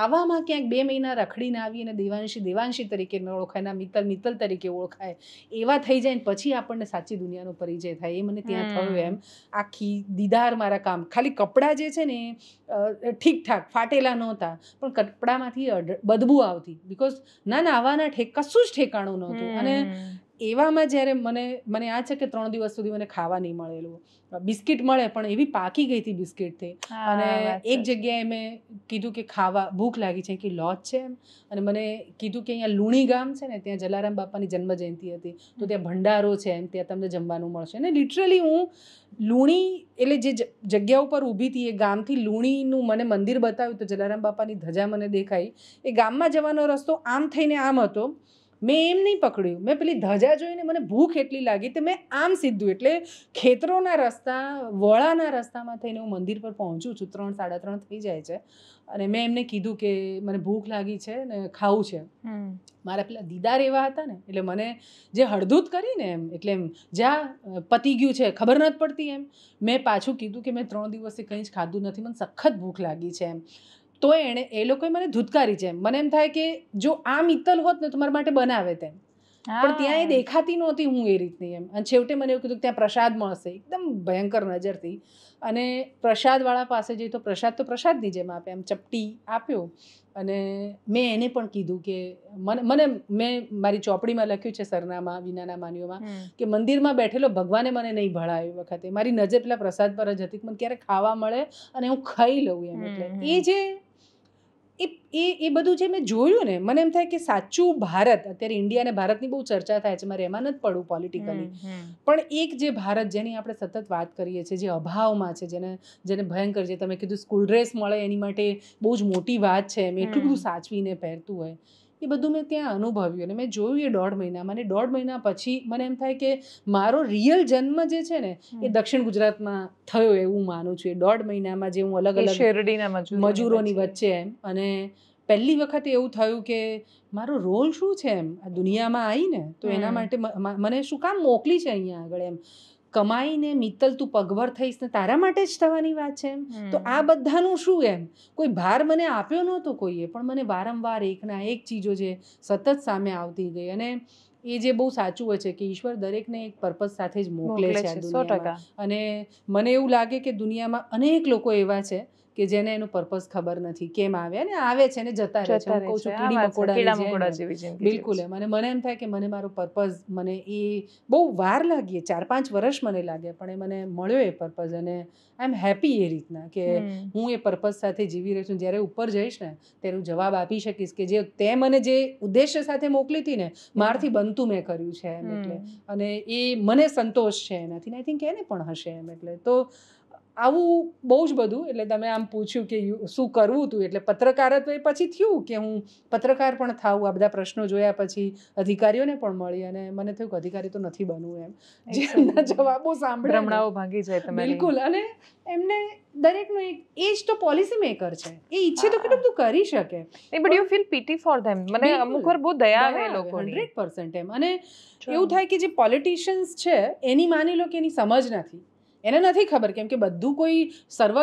આવામાં ક્યાંક બે મહિના રખડીને આવીએ અને દેવાંશી દેવાંશી તરીકે ઓળખાય ના મિત્તલ મિત્તલ તરીકે ઓળખાય એવા થઈ જાય ને પછી આપણને સાચી દુનિયાનો પરિચય થાય એ મને ત્યાં થયો એમ આખી દીદાર મારા કામ ખાલી કપડાં જે છે ને ઠીકઠાક ફાટેલા નહોતા પણ કપડામાંથી બદબુ આવતી બિકોઝ ના ના આવાના ઠેક કશું જ ઠેકાણું નહોતું છું અને એવામાં જ્યારે મને મને આ છે કે ત્રણ દિવસ સુધી મને ખાવા નહીં મળેલું બિસ્કિટ મળે પણ એવી પાકી ગઈ હતી બિસ્કિટ થી અને એક જગ્યાએ મેં કીધું કે ખાવા ભૂખ લાગી છે કે લોજ છે એમ અને મને કીધું કે અહીંયા લુણી ગામ છે ને ત્યાં જલારામ બાપાની જન્મ જયંતિ હતી તો ત્યાં ભંડારો છે એમ ત્યાં તમને જમવાનું મળશે અને લિટરલી હું લુણી એટલે જે જગ્યા ઉપર ઊભી હતી એ ગામથી લુણીનું મને મંદિર બતાવ્યું તો જલારામ બાપાની ધજા મને દેખાઈ એ ગામમાં જવાનો રસ્તો આમ થઈને આમ હતો મેં એમ નહીં પકડ્યું મેં પેલી ધજા જોઈને મને ભૂખ એટલી લાગી તે મેં આમ સીધું એટલે ખેતરોના રસ્તા વળાના રસ્તામાં થઈને હું મંદિર પર પહોંચું છું ત્રણ સાડા ત્રણ થઈ જાય છે અને મેં એમને કીધું કે મને ભૂખ લાગી છે ને ખાવું છે મારા પેલા દીદાર એવા હતા ને એટલે મને જે હળદૂત કરીને એમ એટલે એમ જ્યાં પતી ગયું છે ખબર નથી પડતી એમ મેં પાછું કીધું કે મેં ત્રણ દિવસથી કંઈ જ ખાધું નથી મને સખત ભૂખ લાગી છે એમ તો એણે એ લોકોએ મને ધૂતકારી છે મને એમ થાય કે જો આ મિત્તલ હોત ને તો મારા માટે બનાવે તેમ પણ ત્યાં એ દેખાતી નહોતી હું એ રીતની એમ અને છેવટે મને એવું કીધું કે ત્યાં પ્રસાદ મળશે એકદમ ભયંકર નજરથી અને પ્રસાદવાળા પાસે જઈ તો પ્રસાદ તો પ્રસાદની જેમ આપે એમ ચપટી આપ્યો અને મેં એને પણ કીધું કે મને મને મેં મારી ચોપડીમાં લખ્યું છે સરનામા વિનાના માનીઓમાં કે મંદિરમાં બેઠેલો ભગવાને મને નહીં ભળાયો એ વખતે મારી નજર પેલા પ્રસાદ પર જ હતી મને ક્યારેક ખાવા મળે અને હું ખાઈ લઉં એમ એટલે એ જે એ એ બધું જે મેં જોયું ને મને એમ થાય કે સાચું ભારત અત્યારે ઇન્ડિયા અને ભારતની બહુ ચર્ચા થાય છે મારે એમાં નથી પડવું પોલિટિકલી પણ એક જે ભારત જેની આપણે સતત વાત કરીએ છીએ જે અભાવમાં છે જેને જેને ભયંકર જે તમે કીધું સ્કૂલ ડ્રેસ મળે એની માટે બહુ જ મોટી વાત છે એમ એટલું બધું સાચવીને પહેરતું હોય એ બધું મેં ત્યાં અનુભવ્યું અને મેં જોયું એ દોઢ મહિનામાં અને દોઢ મહિના પછી મને એમ થાય કે મારો રિયલ જન્મ જે છે ને એ દક્ષિણ ગુજરાતમાં થયો એવું માનું છું એ દોઢ મહિનામાં જે હું અલગ અલગ શેરડીના મજૂરોની વચ્ચે એમ અને પહેલી વખત એવું થયું કે મારો રોલ શું છે એમ આ દુનિયામાં આવીને તો એના માટે મને શું કામ મોકલી છે અહીંયા આગળ એમ કમાઈને મિત્તલ તું પગભર થઈશ ને તારા માટે જ થવાની વાત છે એમ તો આ બધાનું શું એમ કોઈ ભાર મને આપ્યો નહોતો કોઈએ પણ મને વારંવાર એકના એક ચીજો જે સતત સામે આવતી ગઈ અને એ જે બહુ સાચું હોય છે કે ઈશ્વર દરેકને એક પર્પઝ સાથે જ મોકલે છે અને મને એવું લાગે કે દુનિયામાં અનેક લોકો એવા છે કે જેને એનું પર્પઝ ખબર નથી કેમ આવ્યા ને આવે છે ને જતા રહે છે કહું છું કીડી મકોડા જેવી બિલકુલ એમ અને મને એમ થાય કે મને મારો પર્પઝ મને એ બહુ વાર લાગીએ ચાર પાંચ વર્ષ મને લાગે પણ એ મને મળ્યો એ પર્પઝ અને આઈ એમ હેપી એ રીતના કે હું એ પર્પઝ સાથે જીવી રહી છું જ્યારે ઉપર જઈશ ને ત્યારે હું જવાબ આપી શકીશ કે જે તે મને જે ઉદ્દેશ્ય સાથે મોકલી હતી ને મારથી બનતું મેં કર્યું છે એમ એટલે અને એ મને સંતોષ છે એનાથી આઈ થિંક એને પણ હશે એમ એટલે તો આવું બહુ જ બધું એટલે તમે આમ પૂછ્યું કે શું કરવું હતું એટલે પત્રકારત્વ એ પછી થયું કે હું પત્રકાર પણ થાઉં આ બધા પ્રશ્નો જોયા પછી અધિકારીઓને પણ મળી અને મને થયું કે અધિકારી તો નથી બનવું એમ જેમના જવાબો સાંભળે ભાગી જાય તમે બિલકુલ અને એમને દરેકનું એક એ જ તો પોલિસી મેકર છે એ ઈચ્છે તો કેટલું બધું કરી શકે એ but you feel pity for them મને અમુક વાર બહુ દયા આવે લોકો 100% એમ અને એવું થાય કે જે પોલિટિશિયન્સ છે એની માની લો કે એની સમજ નથી એને નથી ખબર કેમ કે બધું કોઈ સર્વ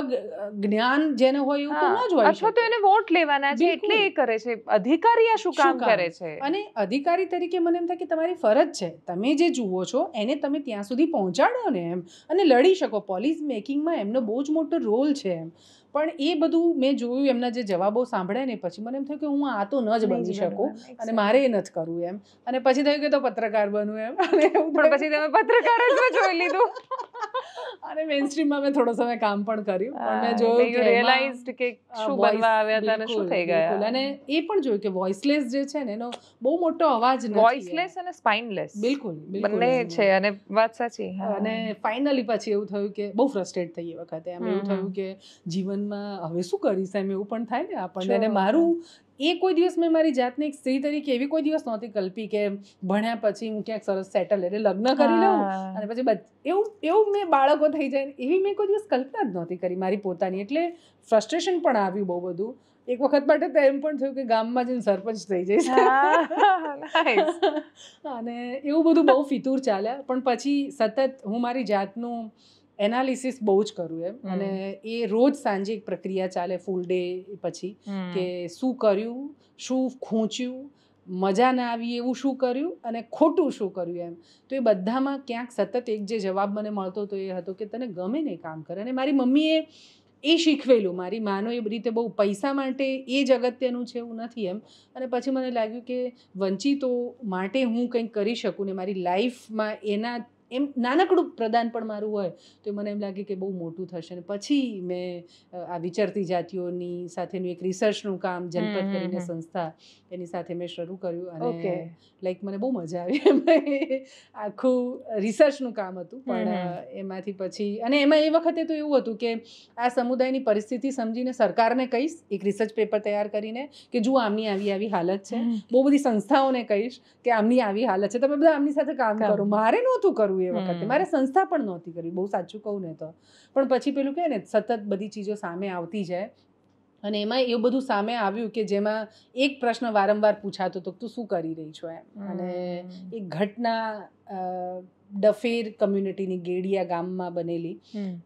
જ્ઞાન જેને હોય એવું તો ન જ હોય અથવા તો એને વોટ લેવાના છે એટલે એ કરે છે અધિકારી આ શું કામ કરે છે અને અધિકારી તરીકે મને એમ થાય કે તમારી ફરજ છે તમે જે જુઓ છો એને તમે ત્યાં સુધી પહોંચાડો ને એમ અને લડી શકો પોલીસ મેકિંગમાં એમનો બહુ જ મોટો રોલ છે એમ પણ એ બધું મેં જોયું એમના જે જવાબો સાંભળ્યા ને પછી મને એમ થયું કે હું આ તો ન જ બની શકું અને મારે એ નથી કરવું એમ અને પછી થયું કે તો પત્રકાર બનવું એમ અને પણ પછી તમે પત્રકાર જ જોઈ લીધું અને મેઇન સ્ટ્રીમમાં મેં થોડો સમય કામ પણ કર્યું પણ જોયું કે રિયલાઇઝ્ડ કે શું બનવા આવ્યા હતા અને શું થઈ ગયા અને એ પણ જોયું કે વોઇસલેસ જે છે ને એનો બહુ મોટો અવાજ નથી વોઇસલેસ અને સ્પાઇનલેસ બિલકુલ બંને છે અને વાત સાચી અને ફાઇનલી પછી એવું થયું કે બહુ ફ્રસ્ટ્રેટ થઈ એ વખતે એમ એવું થયું કે જીવન જીવનમાં હવે શું કરીશ એમ એવું પણ થાય ને આપણને અને મારું એ કોઈ દિવસ મેં મારી જાતને એક સ્ત્રી તરીકે એવી કોઈ દિવસ નહોતી કલ્પી કે ભણ્યા પછી હું ક્યાંક સરસ સેટલ એટલે લગ્ન કરી લઉં અને પછી એવું એવું મેં બાળકો થઈ જાય એવી મેં કોઈ દિવસ કલ્પના જ નહોતી કરી મારી પોતાની એટલે ફ્રસ્ટ્રેશન પણ આવ્યું બહુ બધું એક વખત માટે તો એમ પણ થયું કે ગામમાં જઈને સરપંચ થઈ જઈશ અને એવું બધું બહુ ફિતુર ચાલ્યા પણ પછી સતત હું મારી જાતનું એનાલિસિસ બહુ જ કરું એમ અને એ રોજ સાંજે એક પ્રક્રિયા ચાલે ફૂલ ડે પછી કે શું કર્યું શું ખૂંચ્યું મજા ના આવી એવું શું કર્યું અને ખોટું શું કર્યું એમ તો એ બધામાં ક્યાંક સતત એક જે જવાબ મને મળતો હતો એ હતો કે તને ગમે ને કામ કરે અને મારી મમ્મીએ એ શીખવેલું મારી માનો એ રીતે બહુ પૈસા માટે એ જ અગત્યનું છે એવું નથી એમ અને પછી મને લાગ્યું કે વંચિતો માટે હું કંઈક કરી શકું ને મારી લાઈફમાં એના એમ નાનકડું પ્રદાન પણ મારું હોય તો મને એમ લાગે કે બહુ મોટું થશે ને પછી મેં આ વિચરતી જાતિઓની સાથેનું એક રિસર્ચનું કામ જનપદ કરીને સંસ્થા એની સાથે મેં શરૂ કર્યું અને લાઈક મને બહુ મજા આવી આખું રિસર્ચનું કામ હતું પણ એમાંથી પછી અને એમાં એ વખતે તો એવું હતું કે આ સમુદાયની પરિસ્થિતિ સમજીને સરકારને કહીશ એક રિસર્ચ પેપર તૈયાર કરીને કે જુઓ આમની આવી આવી હાલત છે બહુ બધી સંસ્થાઓને કહીશ કે આમની આવી હાલત છે તમે બધા આમની સાથે કામ કરો મારે નહોતું કરવું એ વખતે મારે સંસ્થા પણ નહોતી કરી બહુ સાચું કહું ને તો પણ પછી પેલું કહે ને સતત બધી ચીજો સામે આવતી જાય અને એમાં એવું બધું સામે આવ્યું કે જેમાં એક પ્રશ્ન વારંવાર પૂછાતો તો તું શું કરી રહી છો એમ અને એક ઘટના ડફેર કમ્યુનિટીની ગેડિયા ગામમાં બનેલી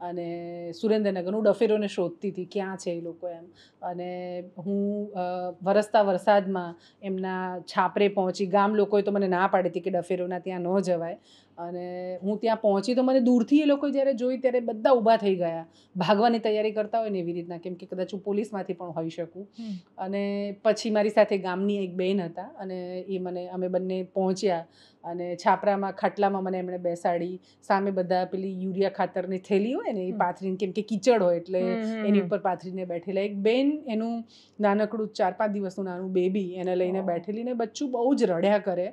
અને સુરેન્દ્રનગર સુરેન્દ્રનગરનું ડફેરોને શોધતી હતી ક્યાં છે એ લોકો એમ અને હું વરસતા વરસાદમાં એમના છાપરે પહોંચી ગામ લોકોએ તો મને ના પાડી હતી કે ડફેરોના ત્યાં ન જવાય અને હું ત્યાં પહોંચી તો મને દૂરથી એ લોકો જ્યારે જોઈ ત્યારે બધા ઊભા થઈ ગયા ભાગવાની તૈયારી કરતા હોય ને એવી રીતના કેમ કે કદાચ હું પોલીસમાંથી પણ હોઈ શકું અને પછી મારી સાથે ગામની એક બેન હતા અને એ મને અમે બંને પહોંચ્યા અને છાપરામાં ખાટલામાં મને એમણે બેસાડી સામે બધા પેલી યુરિયા ખાતરની થેલી હોય ને એ પાથરીને કેમ કે કીચડ હોય એટલે એની ઉપર પાથરીને બેઠેલા એક બેન એનું નાનકડું ચાર પાંચ દિવસનું નાનું બેબી એને લઈને બેઠેલી ને બચ્ચું બહુ જ રડ્યા કરે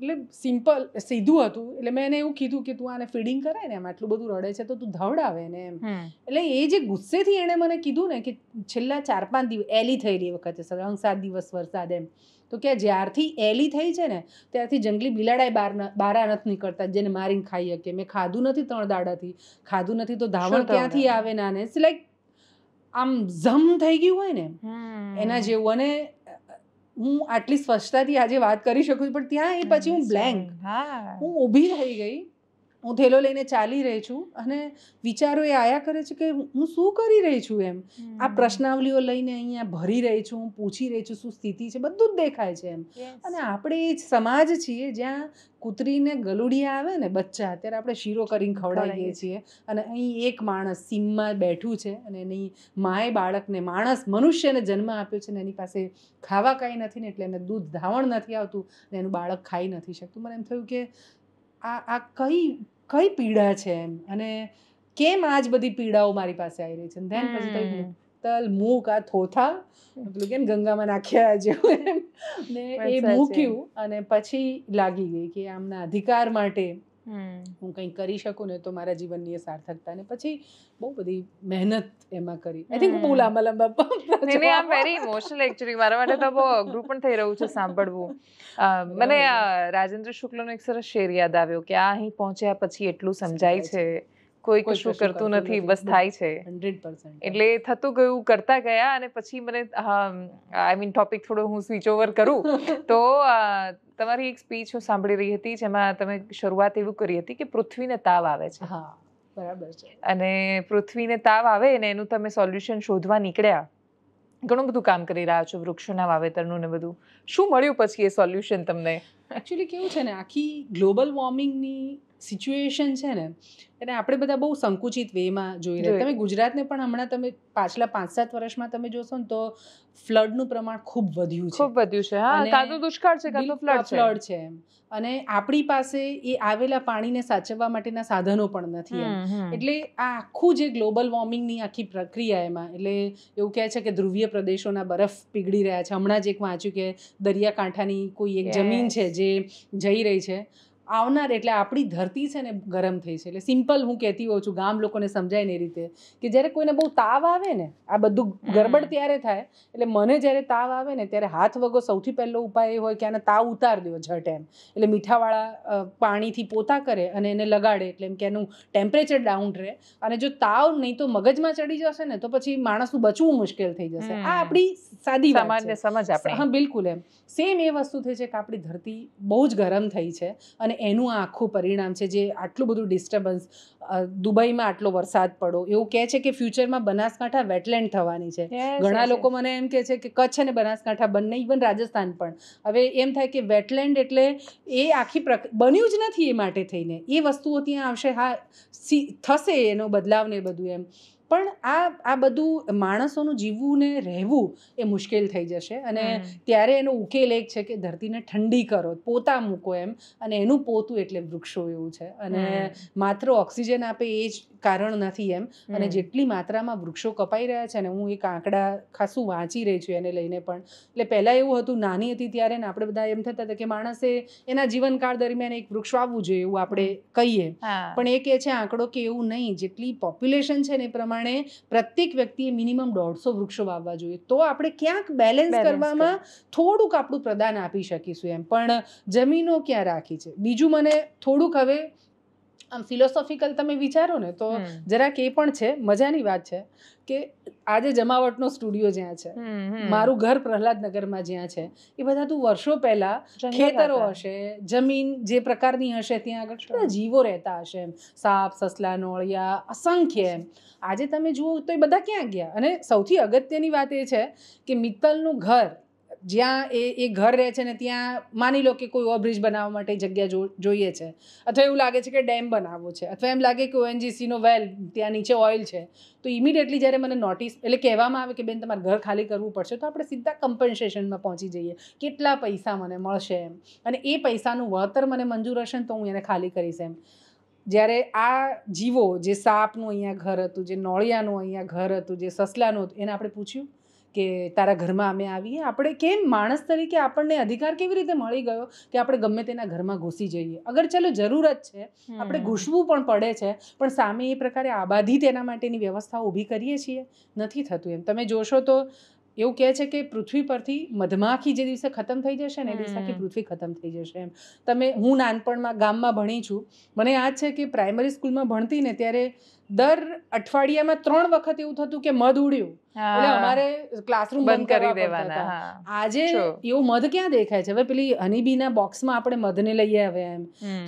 એટલે સિમ્પલ સીધું હતું એટલે મેં એને એવું કીધું કે તું આને ફીડિંગ કરે ને એમ આટલું બધું રડે છે તો તું ધવડાવે ને એમ એટલે એ જે ગુસ્સેથી એણે મને કીધું ને કે છેલ્લા ચાર પાંચ દિવસ એલી થઈ રહી વખતે સર સાત દિવસ વરસાદ એમ તો કે જ્યારથી એલી થઈ છે ને ત્યારથી જંગલી બિલાડાએ બાર બારા નથી નીકળતા જેને મારીને ખાઈ શકીએ મેં ખાધું નથી ત્રણ દાડાથી ખાધું નથી તો ધાવણ ક્યાંથી આવે નાને ઇટ્સ લાઈક આમ ઝમ થઈ ગયું હોય ને એના જેવું અને હું આટલી સ્પષ્ટતાથી આજે વાત કરી શકું છું પણ ત્યાં એ પછી હું બ્લેન્ક હું ઊભી થઈ ગઈ હું થેલો લઈને ચાલી રહી છું અને વિચારો એ આયા કરે છે કે હું શું કરી રહી છું એમ આ પ્રશ્નાવલીઓ લઈને અહીંયા ભરી રહી છું હું પૂછી રહી છું શું સ્થિતિ છે બધું જ દેખાય છે એમ અને આપણે એ જ સમાજ છીએ જ્યાં કૂતરીને ગલુડિયા આવે ને બચ્ચા ત્યારે આપણે શીરો કરીને ખવડાવીએ છીએ અને અહીં એક માણસ સીમમાં બેઠું છે અને એની માએ બાળકને માણસ મનુષ્યને જન્મ આપ્યો છે ને એની પાસે ખાવા કાંઈ નથી ને એટલે એને દૂધ ધાવણ નથી આવતું ને એનું બાળક ખાઈ નથી શકતું મને એમ થયું કે આ આ કઈ કઈ પીડા છે એમ અને કેમ આજ બધી પીડાઓ મારી પાસે આવી રહી છે ધેન પછી કંઈક તલ મૂક આ થોથા પેલું કે ગંગામાં નાખ્યા જેવું ને એ મૂક્યું અને પછી લાગી ગઈ કે આમના અધિકાર માટે હું કંઈ કરી શકું ને તો મારા જીવનની એ સાર્થકતા ને પછી બહુ બધી મહેનત એમાં કરી આઈ થિંક બહુ લાંબા લાંબા નહીં આમ વેરી ઇમોશનલ એકચ્યુઅલી મારા માટે તો બહુ અઘરું પણ થઈ રહ્યું છે સાંભળવું મને રાજેન્દ્ર શુક્લનો એક સરસ શેર યાદ આવ્યો કે આ અહીં પહોંચ્યા પછી એટલું સમજાય છે કોઈ કશું કરતું નથી બસ થાય છે એટલે થતું ગયું કરતા ગયા અને પછી મને આઈ મીન ટોપિક થોડો હું સ્વિચ ઓવર કરું તો તમારી એક સ્પીચ હું સાંભળી રહી હતી જેમાં તમે શરૂઆત એવું કરી હતી કે પૃથ્વીને તાવ આવે છે હા બરાબર છે અને પૃથ્વીને તાવ આવે ને એનું તમે સોલ્યુશન શોધવા નીકળ્યા ઘણું બધું કામ કરી રહ્યા છો વૃક્ષોના વાવેતરનું ને બધું શું મળ્યું પછી એ સોલ્યુશન તમને એકચ્યુઅલી કેવું છે ને આખી ગ્લોબલ વોર્મિંગની સિચ્યુએશન છે ને એટલે આપણે બધા બહુ સંકુચિત વેમાં જોઈ રહ્યા તમે ગુજરાતને પણ હમણાં તમે પાછલા પાંચ સાત વર્ષમાં તમે જોશો ને તો ફ્લડનું પ્રમાણ ખૂબ વધ્યું છે ખૂબ વધ્યું છે હા દુષ્કાળ છે ફ્લડ ફ્લડ છે એમ અને આપણી પાસે એ આવેલા પાણીને સાચવવા માટેના સાધનો પણ નથી એટલે આ આખું જે ગ્લોબલ વોર્મિંગની આખી પ્રક્રિયા એમાં એટલે એવું કહે છે કે ધ્રુવીય પ્રદેશોના બરફ પીગળી રહ્યા છે હમણાં જ એક વાંચ્યું કે દરિયાકાંઠાની કોઈ એક જમીન છે જે જઈ રહી છે આવનાર એટલે આપણી ધરતી છે ને ગરમ થઈ છે એટલે સિમ્પલ હું કહેતી હોઉં છું ગામ લોકોને સમજાય ને એ રીતે કે જ્યારે કોઈને બહુ તાવ આવે ને આ બધું ગરબડ ત્યારે થાય એટલે મને જ્યારે તાવ આવે ને ત્યારે હાથ વગો સૌથી પહેલો ઉપાય એ હોય કે આને તાવ ઉતાર દેવો ઝટ એમ એટલે મીઠાવાળા પાણીથી પોતા કરે અને એને લગાડે એટલે એમ કે એનું ટેમ્પરેચર ડાઉન રહે અને જો તાવ નહીં તો મગજમાં ચડી જશે ને તો પછી માણસનું બચવું મુશ્કેલ થઈ જશે આ આપણી સાદી સામાન્ય સમજ આપણે હા બિલકુલ એમ સેમ એ વસ્તુ થઈ છે કે આપણી ધરતી બહુ જ ગરમ થઈ છે અને એનું આ આખું પરિણામ છે જે આટલું બધું ડિસ્ટર્બન્સ દુબઈમાં આટલો વરસાદ પડો એવું કહે છે કે ફ્યુચરમાં બનાસકાંઠા વેટલેન્ડ થવાની છે ઘણા લોકો મને એમ કહે છે કે કચ્છ અને બનાસકાંઠા બંને ઇવન રાજસ્થાન પણ હવે એમ થાય કે વેટલેન્ડ એટલે એ આખી બન્યું જ નથી એ માટે થઈને એ વસ્તુઓ ત્યાં આવશે હા થશે એનો બદલાવ ને બધું એમ પણ આ આ બધું માણસોનું જીવવું ને રહેવું એ મુશ્કેલ થઈ જશે અને ત્યારે એનો ઉકેલ એક છે કે ધરતીને ઠંડી કરો પોતા મૂકો એમ અને એનું પોતું એટલે વૃક્ષો એવું છે અને માત્ર ઓક્સિજન આપે એ જ કારણ નથી એમ અને જેટલી માત્રામાં વૃક્ષો કપાઈ રહ્યા છે ને હું એક આંકડા ખાસું વાંચી રહી છું એને લઈને પણ એટલે પહેલાં એવું હતું નાની હતી ત્યારે ને આપણે બધા એમ થતા હતા કે માણસે એના જીવનકાળ દરમિયાન એક વૃક્ષ વાવવું જોઈએ એવું આપણે કહીએ પણ એ કહે છે આંકડો કે એવું નહીં જેટલી પોપ્યુલેશન છે ને એ પ્રમાણે પ્રત્યેક વ્યક્તિએ મિનિમમ દોઢસો વૃક્ષો વાવવા જોઈએ તો આપણે ક્યાંક બેલેન્સ કરવામાં થોડુંક આપણું પ્રદાન આપી શકીશું એમ પણ જમીનો ક્યાં રાખી છે બીજું મને થોડુંક હવે આમ ફિલોસોફિકલ તમે વિચારો ને તો જરાક એ પણ છે મજાની વાત છે કે આજે જમાવટનો સ્ટુડિયો જ્યાં છે મારું ઘર પ્રહલાદનગરમાં જ્યાં છે એ બધા તું વર્ષો પહેલા ખેતરો હશે જમીન જે પ્રકારની હશે ત્યાં આગળ જીવો રહેતા હશે એમ સાપ સસલા નોળિયા અસંખ્ય એમ આજે તમે જુઓ તો એ બધા ક્યાં ગયા અને સૌથી અગત્યની વાત એ છે કે મિત્તલનું ઘર જ્યાં એ એ ઘર રહે છે ને ત્યાં માની લો કે કોઈ ઓવરબ્રિજ બનાવવા માટે જગ્યા જો જોઈએ છે અથવા એવું લાગે છે કે ડેમ બનાવવો છે અથવા એમ લાગે કે ઓએનજીસીનો વેલ ત્યાં નીચે ઓઇલ છે તો ઇમિડિયેટલી જ્યારે મને નોટિસ એટલે કહેવામાં આવે કે બેન તમારે ઘર ખાલી કરવું પડશે તો આપણે સીધા કમ્પન્સેશનમાં પહોંચી જઈએ કેટલા પૈસા મને મળશે એમ અને એ પૈસાનું વળતર મને મંજૂર હશે ને તો હું એને ખાલી કરીશ એમ જ્યારે આ જીવો જે સાપનું અહીંયા ઘર હતું જે નોળિયાનું અહીંયા ઘર હતું જે સસલાનું હતું એને આપણે પૂછ્યું કે તારા ઘરમાં અમે આવીએ આપણે કેમ માણસ તરીકે આપણને અધિકાર કેવી રીતે મળી ગયો કે આપણે ગમે તેના ઘરમાં ઘૂસી જઈએ અગર ચાલો જરૂરત છે આપણે ઘૂસવું પણ પડે છે પણ સામે એ પ્રકારે આબાદી તેના માટેની વ્યવસ્થા ઊભી કરીએ છીએ નથી થતું એમ તમે જોશો તો એવું કહે છે કે પૃથ્વી પરથી મધમાખી જે દિવસે ખતમ થઈ જશે ને એ દિવસે પૃથ્વી ખતમ થઈ જશે એમ તમે હું નાનપણમાં ગામમાં ભણી છું મને યાદ છે કે પ્રાઇમરી સ્કૂલમાં ભણતી ને ત્યારે દર અઠવાડિયામાં ત્રણ વખત એવું થતું કે મધ ઉડ્યું એટલે અમારે ક્લાસરૂમ બંધ કરી દેવાના આજે એવું મધ ક્યાં દેખાય છે હવે પેલી હનીબીના બોક્સમાં આપણે મધ ને લઈએ હવે એમ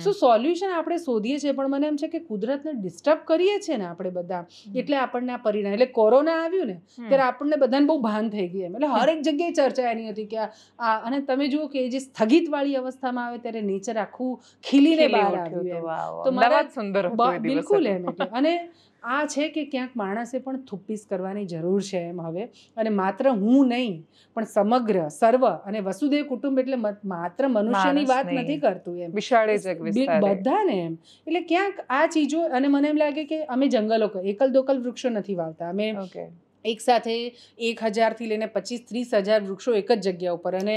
શું સોલ્યુશન આપણે શોધીએ છીએ પણ મને એમ છે કે કુદરત ને ડિસ્ટર્બ કરીએ છીએ ને આપણે બધા એટલે આપણને આ પરિણામ એટલે કોરોના આવ્યું ને ત્યારે આપણને બધાને બહુ ભાન થઈ ગયું એમ એટલે હરેક જગ્યાએ ચર્ચા એની હતી કે આ અને તમે જુઓ કે જે સ્થગિત વાળી અવસ્થામાં આવે ત્યારે નેચર આખું ખીલીને બહાર આવ્યું તો મારા સુંદર બિલકુલ એમ અને આ છે કે ક્યાંક માણસે પણ થુપ્પીસ કરવાની જરૂર છે એમ હવે અને માત્ર હું નહીં પણ સમગ્ર સર્વ અને વસુદેવ કુટુંબ એટલે માત્ર મનુષ્યની વાત નથી કરતું એમ વિશાળે બધાને એમ એટલે ક્યાંક આ ચીજો અને મને એમ લાગે કે અમે જંગલો એકલ દોકલ વૃક્ષો નથી વાવતા અમે એક સાથે એક હજારથી લઈને પચીસ ત્રીસ હજાર વૃક્ષો એક જ જગ્યા ઉપર અને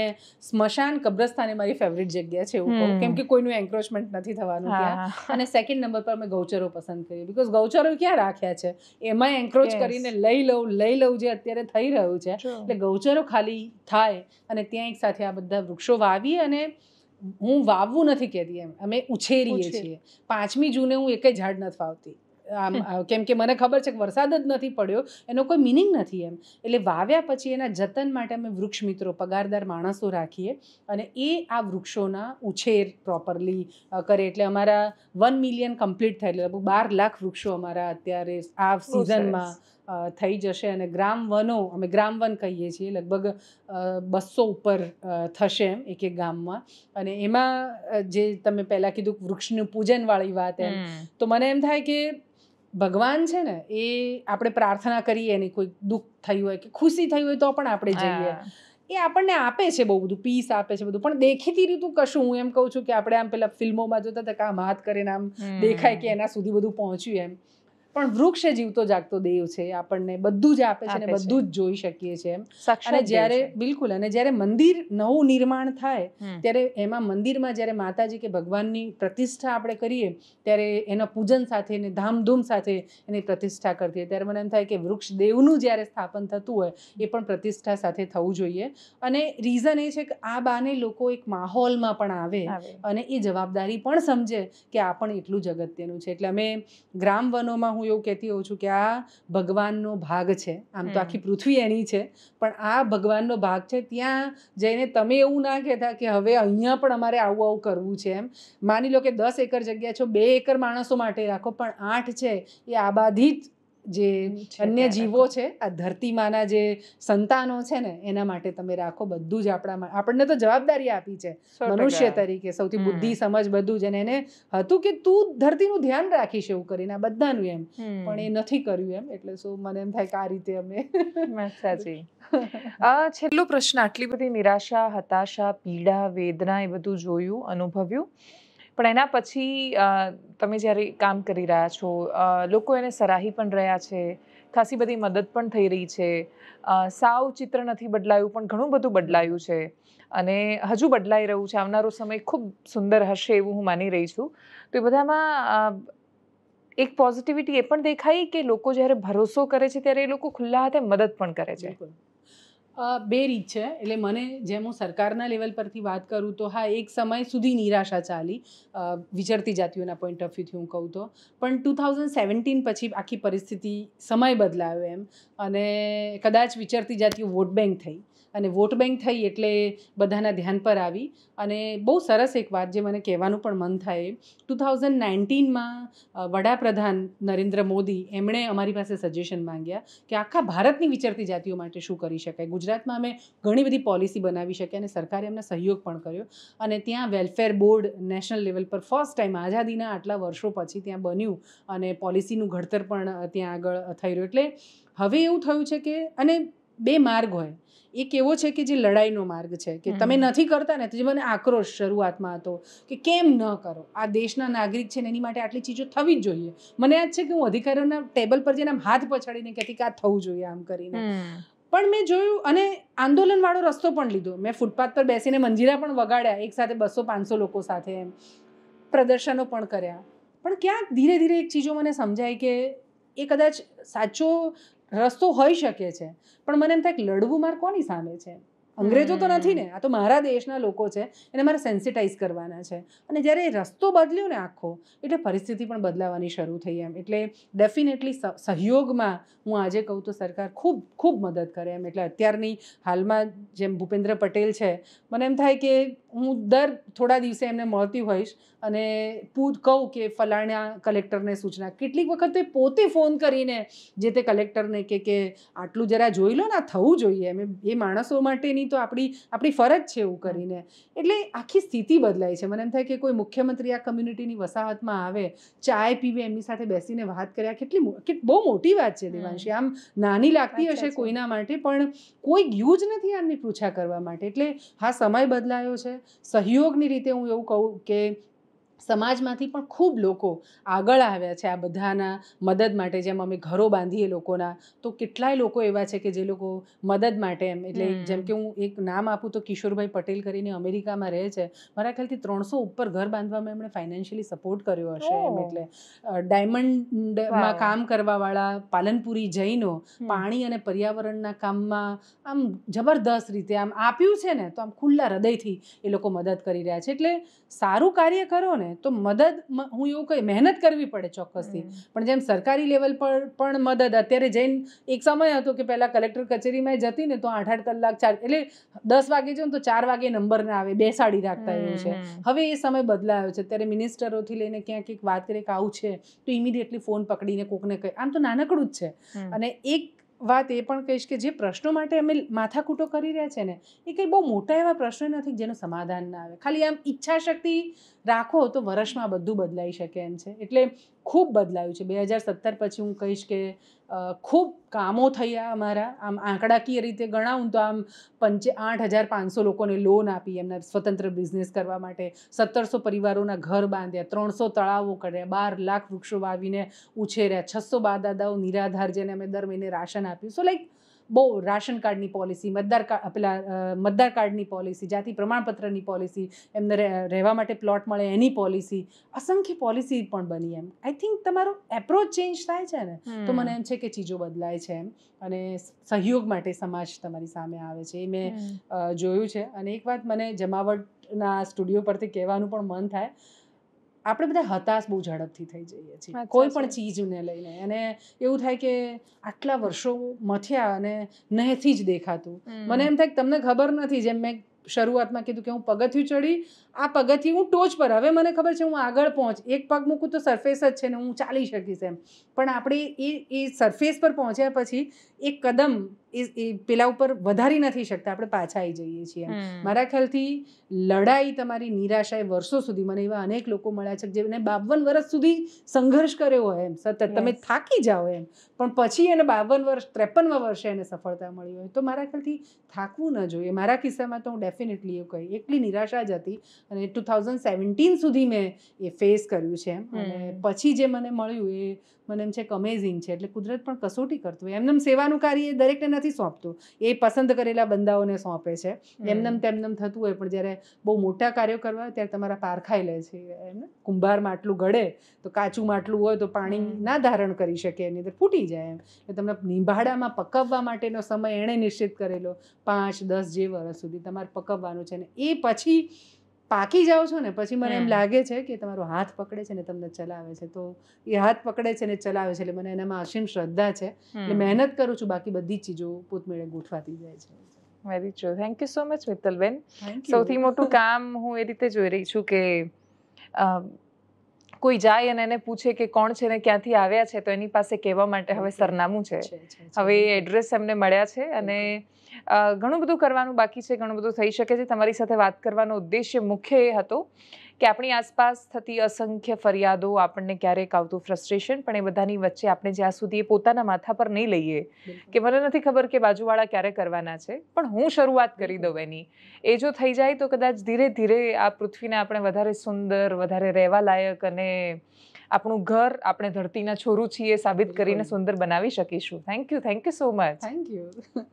સ્મશાન કબ્રસ્તાન એ મારી ફેવરિટ જગ્યા છે કેમ કે કોઈનું એન્ક્રોચમેન્ટ નથી થવાનું અને સેકન્ડ નંબર પર મેં ગૌચરો પસંદ કરીએ બીકોઝ ગૌચરો ક્યાં રાખ્યા છે એમાં એન્ક્રોચ કરીને લઈ લઉં લઈ લઉં જે અત્યારે થઈ રહ્યું છે એટલે ગૌચરો ખાલી થાય અને ત્યાં એક સાથે આ બધા વૃક્ષો વાવી અને હું વાવવું નથી કહેતી એમ અમે ઉછેરીએ છીએ પાંચમી જૂને હું એકે ઝાડ નથી વાવતી આમ કેમ કે મને ખબર છે કે વરસાદ જ નથી પડ્યો એનો કોઈ મિનિંગ નથી એમ એટલે વાવ્યા પછી એના જતન માટે અમે વૃક્ષ મિત્રો પગારદાર માણસો રાખીએ અને એ આ વૃક્ષોના ઉછેર પ્રોપરલી કરે એટલે અમારા વન મિલિયન કમ્પ્લીટ થાય લગભગ બાર લાખ વૃક્ષો અમારા અત્યારે આ સિઝનમાં થઈ જશે અને ગ્રામ વનો અમે ગ્રામ વન કહીએ છીએ લગભગ બસો ઉપર થશે એમ એક એક ગામમાં અને એમાં જે તમે પહેલાં કીધું વૃક્ષનું પૂજનવાળી વાત એમ તો મને એમ થાય કે ભગવાન છે ને એ આપણે પ્રાર્થના કરીએ એની કોઈ દુઃખ થયું હોય કે ખુશી થઈ હોય તો પણ આપણે જઈએ એ આપણને આપે છે બહુ બધું પીસ આપે છે બધું પણ દેખીતી રીતું કશું હું એમ કહું છું કે આપણે આમ પેલા ફિલ્મોમાં જોતા હતા કે આમ હાથ કરીને આમ દેખાય કે એના સુધી બધું પહોંચ્યું એમ પણ વૃક્ષ એ જીવતો જાગતો દેવ છે આપણને બધું જ આપે છે ને બધું જ જોઈ શકીએ છીએ અને જ્યારે બિલકુલ અને જ્યારે મંદિર નવું નિર્માણ થાય ત્યારે એમાં મંદિરમાં જ્યારે માતાજી કે ભગવાનની પ્રતિષ્ઠા આપણે કરીએ ત્યારે એના પૂજન સાથે ને ધામધૂમ સાથે એની પ્રતિષ્ઠા કરતી હોય ત્યારે મને એમ થાય કે વૃક્ષ દેવનું જ્યારે સ્થાપન થતું હોય એ પણ પ્રતિષ્ઠા સાથે થવું જોઈએ અને રીઝન એ છે કે આ બાને લોકો એક માહોલમાં પણ આવે અને એ જવાબદારી પણ સમજે કે આ પણ એટલું જગત્યનું છે એટલે અમે ગ્રામ વનોમાં હું હું એવું કહેતી હોઉં છું કે આ ભગવાનનો ભાગ છે આમ તો આખી પૃથ્વી એની છે પણ આ ભગવાનનો ભાગ છે ત્યાં જઈને તમે એવું ના કહેતા કે હવે અહીંયા પણ અમારે આવું આવું કરવું છે એમ માની લો કે દસ એકર જગ્યા છો બે એકર માણસો માટે રાખો પણ આઠ છે એ આબાધિત જે અન્ય જીવો છે આ ધરતીમાંના જે સંતાનો છે ને એના માટે તમે રાખો બધું જ આપણા આપણને તો જવાબદારી આપી છે મનુષ્ય તરીકે સૌથી બુદ્ધિ સમજ બધું જ અને એને હતું કે તું ધરતીનું ધ્યાન રાખીશ એવું કરીને આ બધાનું એમ પણ એ નથી કર્યું એમ એટલે શું મને એમ થાય કે આ રીતે અમે સાચી આ છેલ્લો પ્રશ્ન આટલી બધી નિરાશા હતાશા પીડા વેદના એ બધું જોયું અનુભવ્યું પણ એના પછી તમે જ્યારે કામ કરી રહ્યા છો લોકો એને સરાહી પણ રહ્યા છે ખાસી બધી મદદ પણ થઈ રહી છે સાવ ચિત્ર નથી બદલાયું પણ ઘણું બધું બદલાયું છે અને હજુ બદલાઈ રહ્યું છે આવનારો સમય ખૂબ સુંદર હશે એવું હું માની રહી છું તો એ બધામાં એક પોઝિટિવિટી એ પણ દેખાઈ કે લોકો જ્યારે ભરોસો કરે છે ત્યારે એ લોકો ખુલ્લા હાથે મદદ પણ કરે છે બે રીત છે એટલે મને જેમ હું સરકારના લેવલ પરથી વાત કરું તો હા એક સમય સુધી નિરાશા ચાલી વિચરતી જાતિઓના પોઈન્ટ ઓફ વ્યૂથી હું કહું તો પણ ટુ થાઉઝન્ડ સેવન્ટીન પછી આખી પરિસ્થિતિ સમય બદલાયો એમ અને કદાચ વિચરતી જાતિઓ વોટ બેંક થઈ અને વોટ બેંક થઈ એટલે બધાના ધ્યાન પર આવી અને બહુ સરસ એક વાત જે મને કહેવાનું પણ મન થાય ટુ થાઉઝન્ડ નાઇન્ટીનમાં વડાપ્રધાન નરેન્દ્ર મોદી એમણે અમારી પાસે સજેશન માંગ્યા કે આખા ભારતની વિચરતી જાતિઓ માટે શું કરી શકાય ગુજરાતમાં અમે ઘણી બધી પોલિસી બનાવી શક્યા અને સરકારે એમને સહયોગ પણ કર્યો અને ત્યાં વેલફેર બોર્ડ નેશનલ લેવલ પર ફર્સ્ટ ટાઈમ આઝાદીના આટલા વર્ષો પછી ત્યાં બન્યું અને પોલિસીનું ઘડતર પણ ત્યાં આગળ થઈ રહ્યું એટલે હવે એવું થયું છે કે અને બે માર્ગ હોય એક એવો છે કે જે લડાઈનો માર્ગ છે કે તમે નથી કરતા ને તો જે મને આક્રોશ શરૂઆતમાં હતો કે કેમ ન કરો આ દેશના નાગરિક છે ને એની માટે આટલી ચીજો થવી જ જોઈએ મને યાદ છે કે હું અધિકારીઓના ટેબલ પર જઈને આમ હાથ પછાડીને કહેતી કે આ થવું જોઈએ આમ કરીને પણ મેં જોયું અને આંદોલનવાળો રસ્તો પણ લીધો મેં ફૂટપાથ પર બેસીને મંજીરા પણ વગાડ્યા એક સાથે બસો પાંચસો લોકો સાથે એમ પ્રદર્શનો પણ કર્યા પણ ક્યાંક ધીરે ધીરે એક ચીજો મને સમજાય કે એ કદાચ સાચો રસ્તો હોઈ શકે છે પણ મને એમ થાય કે લડવું મારે કોની સામે છે અંગ્રેજો તો નથી ને આ તો મારા દેશના લોકો છે એને મારે સેન્સિટાઈઝ કરવાના છે અને જ્યારે એ રસ્તો બદલ્યો ને આખો એટલે પરિસ્થિતિ પણ બદલાવાની શરૂ થઈ એમ એટલે ડેફિનેટલી સહયોગમાં હું આજે કહું તો સરકાર ખૂબ ખૂબ મદદ કરે એમ એટલે અત્યારની હાલમાં જેમ ભૂપેન્દ્ર પટેલ છે મને એમ થાય કે હું દર થોડા દિવસે એમને મળતી હોઈશ અને પૂછ કહું કે ફલાણા કલેક્ટરને સૂચના કેટલીક વખત તે પોતે ફોન કરીને જે તે કલેક્ટરને કે કે આટલું જરા જોઈ લો ને આ થવું જોઈએ એમ એ માણસો માટેની કરવી તો આપણી આપણી ફરજ છે એવું કરીને એટલે આખી સ્થિતિ બદલાય છે મને એમ થાય કે કોઈ મુખ્યમંત્રી આ કમ્યુનિટીની વસાહતમાં આવે ચાય પીવે એમની સાથે બેસીને વાત કરે આ કેટલી બહુ મોટી વાત છે દેવાંશી આમ નાની લાગતી હશે કોઈના માટે પણ કોઈ યુજ નથી આમની પૂછા કરવા માટે એટલે હા સમય બદલાયો છે સહયોગની રીતે હું એવું કહું કે સમાજમાંથી પણ ખૂબ લોકો આગળ આવ્યા છે આ બધાના મદદ માટે જેમ અમે ઘરો બાંધીએ લોકોના તો કેટલાય લોકો એવા છે કે જે લોકો મદદ માટે એમ એટલે જેમ કે હું એક નામ આપું તો કિશોરભાઈ પટેલ કરીને અમેરિકામાં રહે છે મારા ખ્યાલથી ત્રણસો ઉપર ઘર બાંધવામાં એમણે ફાઇનાન્શિયલી સપોર્ટ કર્યો હશે એમ એટલે ડાયમંડમાં કામ કરવાવાળા પાલનપુરી જૈનો પાણી અને પર્યાવરણના કામમાં આમ જબરદસ્ત રીતે આમ આપ્યું છે ને તો આમ ખુલ્લા હૃદયથી એ લોકો મદદ કરી રહ્યા છે એટલે સારું કાર્ય કરો ને ને તો મદદ હું એવું કહી મહેનત કરવી પડે ચોક્કસથી પણ જેમ સરકારી લેવલ પર પણ મદદ અત્યારે જઈને એક સમય હતો કે પહેલાં કલેક્ટર કચેરીમાં જતી ને તો આઠ આઠ કલાક ચાર એટલે દસ વાગે જો ને તો ચાર વાગે નંબર ના આવે બેસાડી રાખતા એવું છે હવે એ સમય બદલાયો છે અત્યારે મિનિસ્ટરોથી લઈને ક્યાંક એક વાત કરે કે આવું છે તો ઇમિડિયેટલી ફોન પકડીને કોકને કહે આમ તો નાનકડું જ છે અને એક વાત એ પણ કહીશ કે જે પ્રશ્નો માટે અમે માથાકૂટો કરી રહ્યા છે ને એ કંઈ બહુ મોટા એવા પ્રશ્નો નથી જેનું સમાધાન ના આવે ખાલી આમ ઈચ્છાશક્તિ રાખો તો વર્ષમાં બધું બદલાઈ શકે એમ છે એટલે ખૂબ બદલાયું છે બે હજાર સત્તર પછી હું કહીશ કે ખૂબ કામો થયા અમારા આમ આંકડાકીય રીતે ગણાવું તો આમ પંચે આઠ હજાર પાંચસો લોકોને લોન આપી એમના સ્વતંત્ર બિઝનેસ કરવા માટે સત્તરસો પરિવારોના ઘર બાંધ્યા ત્રણસો તળાવો કર્યા બાર લાખ વૃક્ષો વાવીને ઉછેર્યા છસો દાદાઓ નિરાધાર જેને અમે દર મહિને રાશન આપ્યું સો લાઈક બહુ રાશન કાર્ડની પોલિસી મતદાર કાર્ડ પેલા મતદાર કાર્ડની પોલિસી જાતિ પ્રમાણપત્રની પોલિસી એમને રહેવા માટે પ્લોટ મળે એની પોલિસી અસંખ્ય પોલિસી પણ બની એમ આઈ થિંક તમારો એપ્રોચ ચેન્જ થાય છે ને તો મને એમ છે કે ચીજો બદલાય છે એમ અને સહયોગ માટે સમાજ તમારી સામે આવે છે એ મેં જોયું છે અને એક વાત મને જમાવટના સ્ટુડિયો પરથી કહેવાનું પણ મન થાય આપણે બધા હતાશ બહુ ઝડપથી થઈ જઈએ છીએ કોઈ પણ ચીજને લઈને અને એવું થાય કે આટલા વર્ષો મથ્યા અને નહેથી જ દેખાતું મને એમ થાય કે તમને ખબર નથી જેમ મેં શરૂઆતમાં કીધું કે હું પગથિયું ચડી આ પગથી હું ટોચ પર હવે મને ખબર છે હું આગળ પહોંચ એક પગ મૂકું તો સરફેસ જ છે ને હું ચાલી શકીશ એમ પણ આપણે એ એ સરફેસ પર પહોંચ્યા પછી એક કદમ એ એ પેલા ઉપર વધારી નથી શકતા આપણે પાછા આવી જઈએ છીએ મારા ખ્યાલથી લડાઈ તમારી નિરાશા એ વર્ષો સુધી મને એવા અનેક લોકો મળ્યા છે જેને બાવન વર્ષ સુધી સંઘર્ષ કર્યો હોય એમ સતત તમે થાકી જાઓ એમ પણ પછી એને બાવન વર્ષ ત્રેપનમાં વર્ષે એને સફળતા મળી હોય તો મારા ખ્યાલથી થાકવું ન જોઈએ મારા કિસ્સામાં તો હું ડેફિનેટલી એવું કહી એટલી નિરાશા જ હતી અને ટુ થાઉઝન્ડ સેવન્ટીન સુધી મેં એ ફેસ કર્યું છે અને પછી જે મને મળ્યું એ મને એમ છે કે અમેઝિંગ છે એટલે કુદરત પણ કસોટી કરતું હોય એમનેમ સેવાનું કાર્ય એ દરેકને નથી સોંપતું એ પસંદ કરેલા બંદાઓને સોંપે છે એમનેમ તેમનેમ થતું હોય પણ જ્યારે બહુ મોટા કાર્યો કરવા હોય ત્યારે તમારા પારખાઈ લે છે એમને કુંભાર માટલું ગળે તો કાચું માટલું હોય તો પાણી ના ધારણ કરી શકે એની અંદર ફૂટી જાય એમ એટલે તમને નિંભાડામાં પકવવા માટેનો સમય એણે નિશ્ચિત કરેલો પાંચ દસ જે વર્ષ સુધી તમારે પકવવાનું છે ને એ પછી પાકી જાઓ છો ને પછી મને એમ લાગે છે કે તમારો હાથ પકડે છે ને તમને ચલાવે છે તો એ હાથ પકડે છે ને ચલાવે છે એટલે મને એનામાં અસીમ શ્રદ્ધા છે એટલે મહેનત કરું છું બાકી બધી ચીજો પોતમેળે ગોઠવાતી જાય છે very true thank you so much મિત્તલબેન સૌથી મોટું કામ હું એ રીતે જોઈ રહી છું કે કોઈ જાય અને એને પૂછે કે કોણ છે ને ક્યાંથી આવ્યા છે તો એની પાસે કહેવા માટે હવે સરનામું છે હવે એડ્રેસ એમને મળ્યા છે અને ઘણું બધું કરવાનું બાકી છે ઘણું બધું થઈ શકે છે તમારી સાથે વાત કરવાનો ઉદ્દેશ્ય મુખ્ય એ હતો કે આપણી આસપાસ થતી અસંખ્ય ફરિયાદો આપણને ક્યારેક આવતું ફ્રસ્ટ્રેશન પણ એ બધાની વચ્ચે આપણે જ્યાં સુધી એ પોતાના માથા પર નહીં લઈએ કે મને નથી ખબર કે બાજુવાળા ક્યારે કરવાના છે પણ હું શરૂઆત કરી દઉં એની એ જો થઈ જાય તો કદાચ ધીરે ધીરે આ પૃથ્વીને આપણે વધારે સુંદર વધારે રહેવા લાયક અને આપણું ઘર આપણે ધરતીના છોરું છીએ સાબિત કરીને સુંદર બનાવી શકીશું thank you thank you so much thank you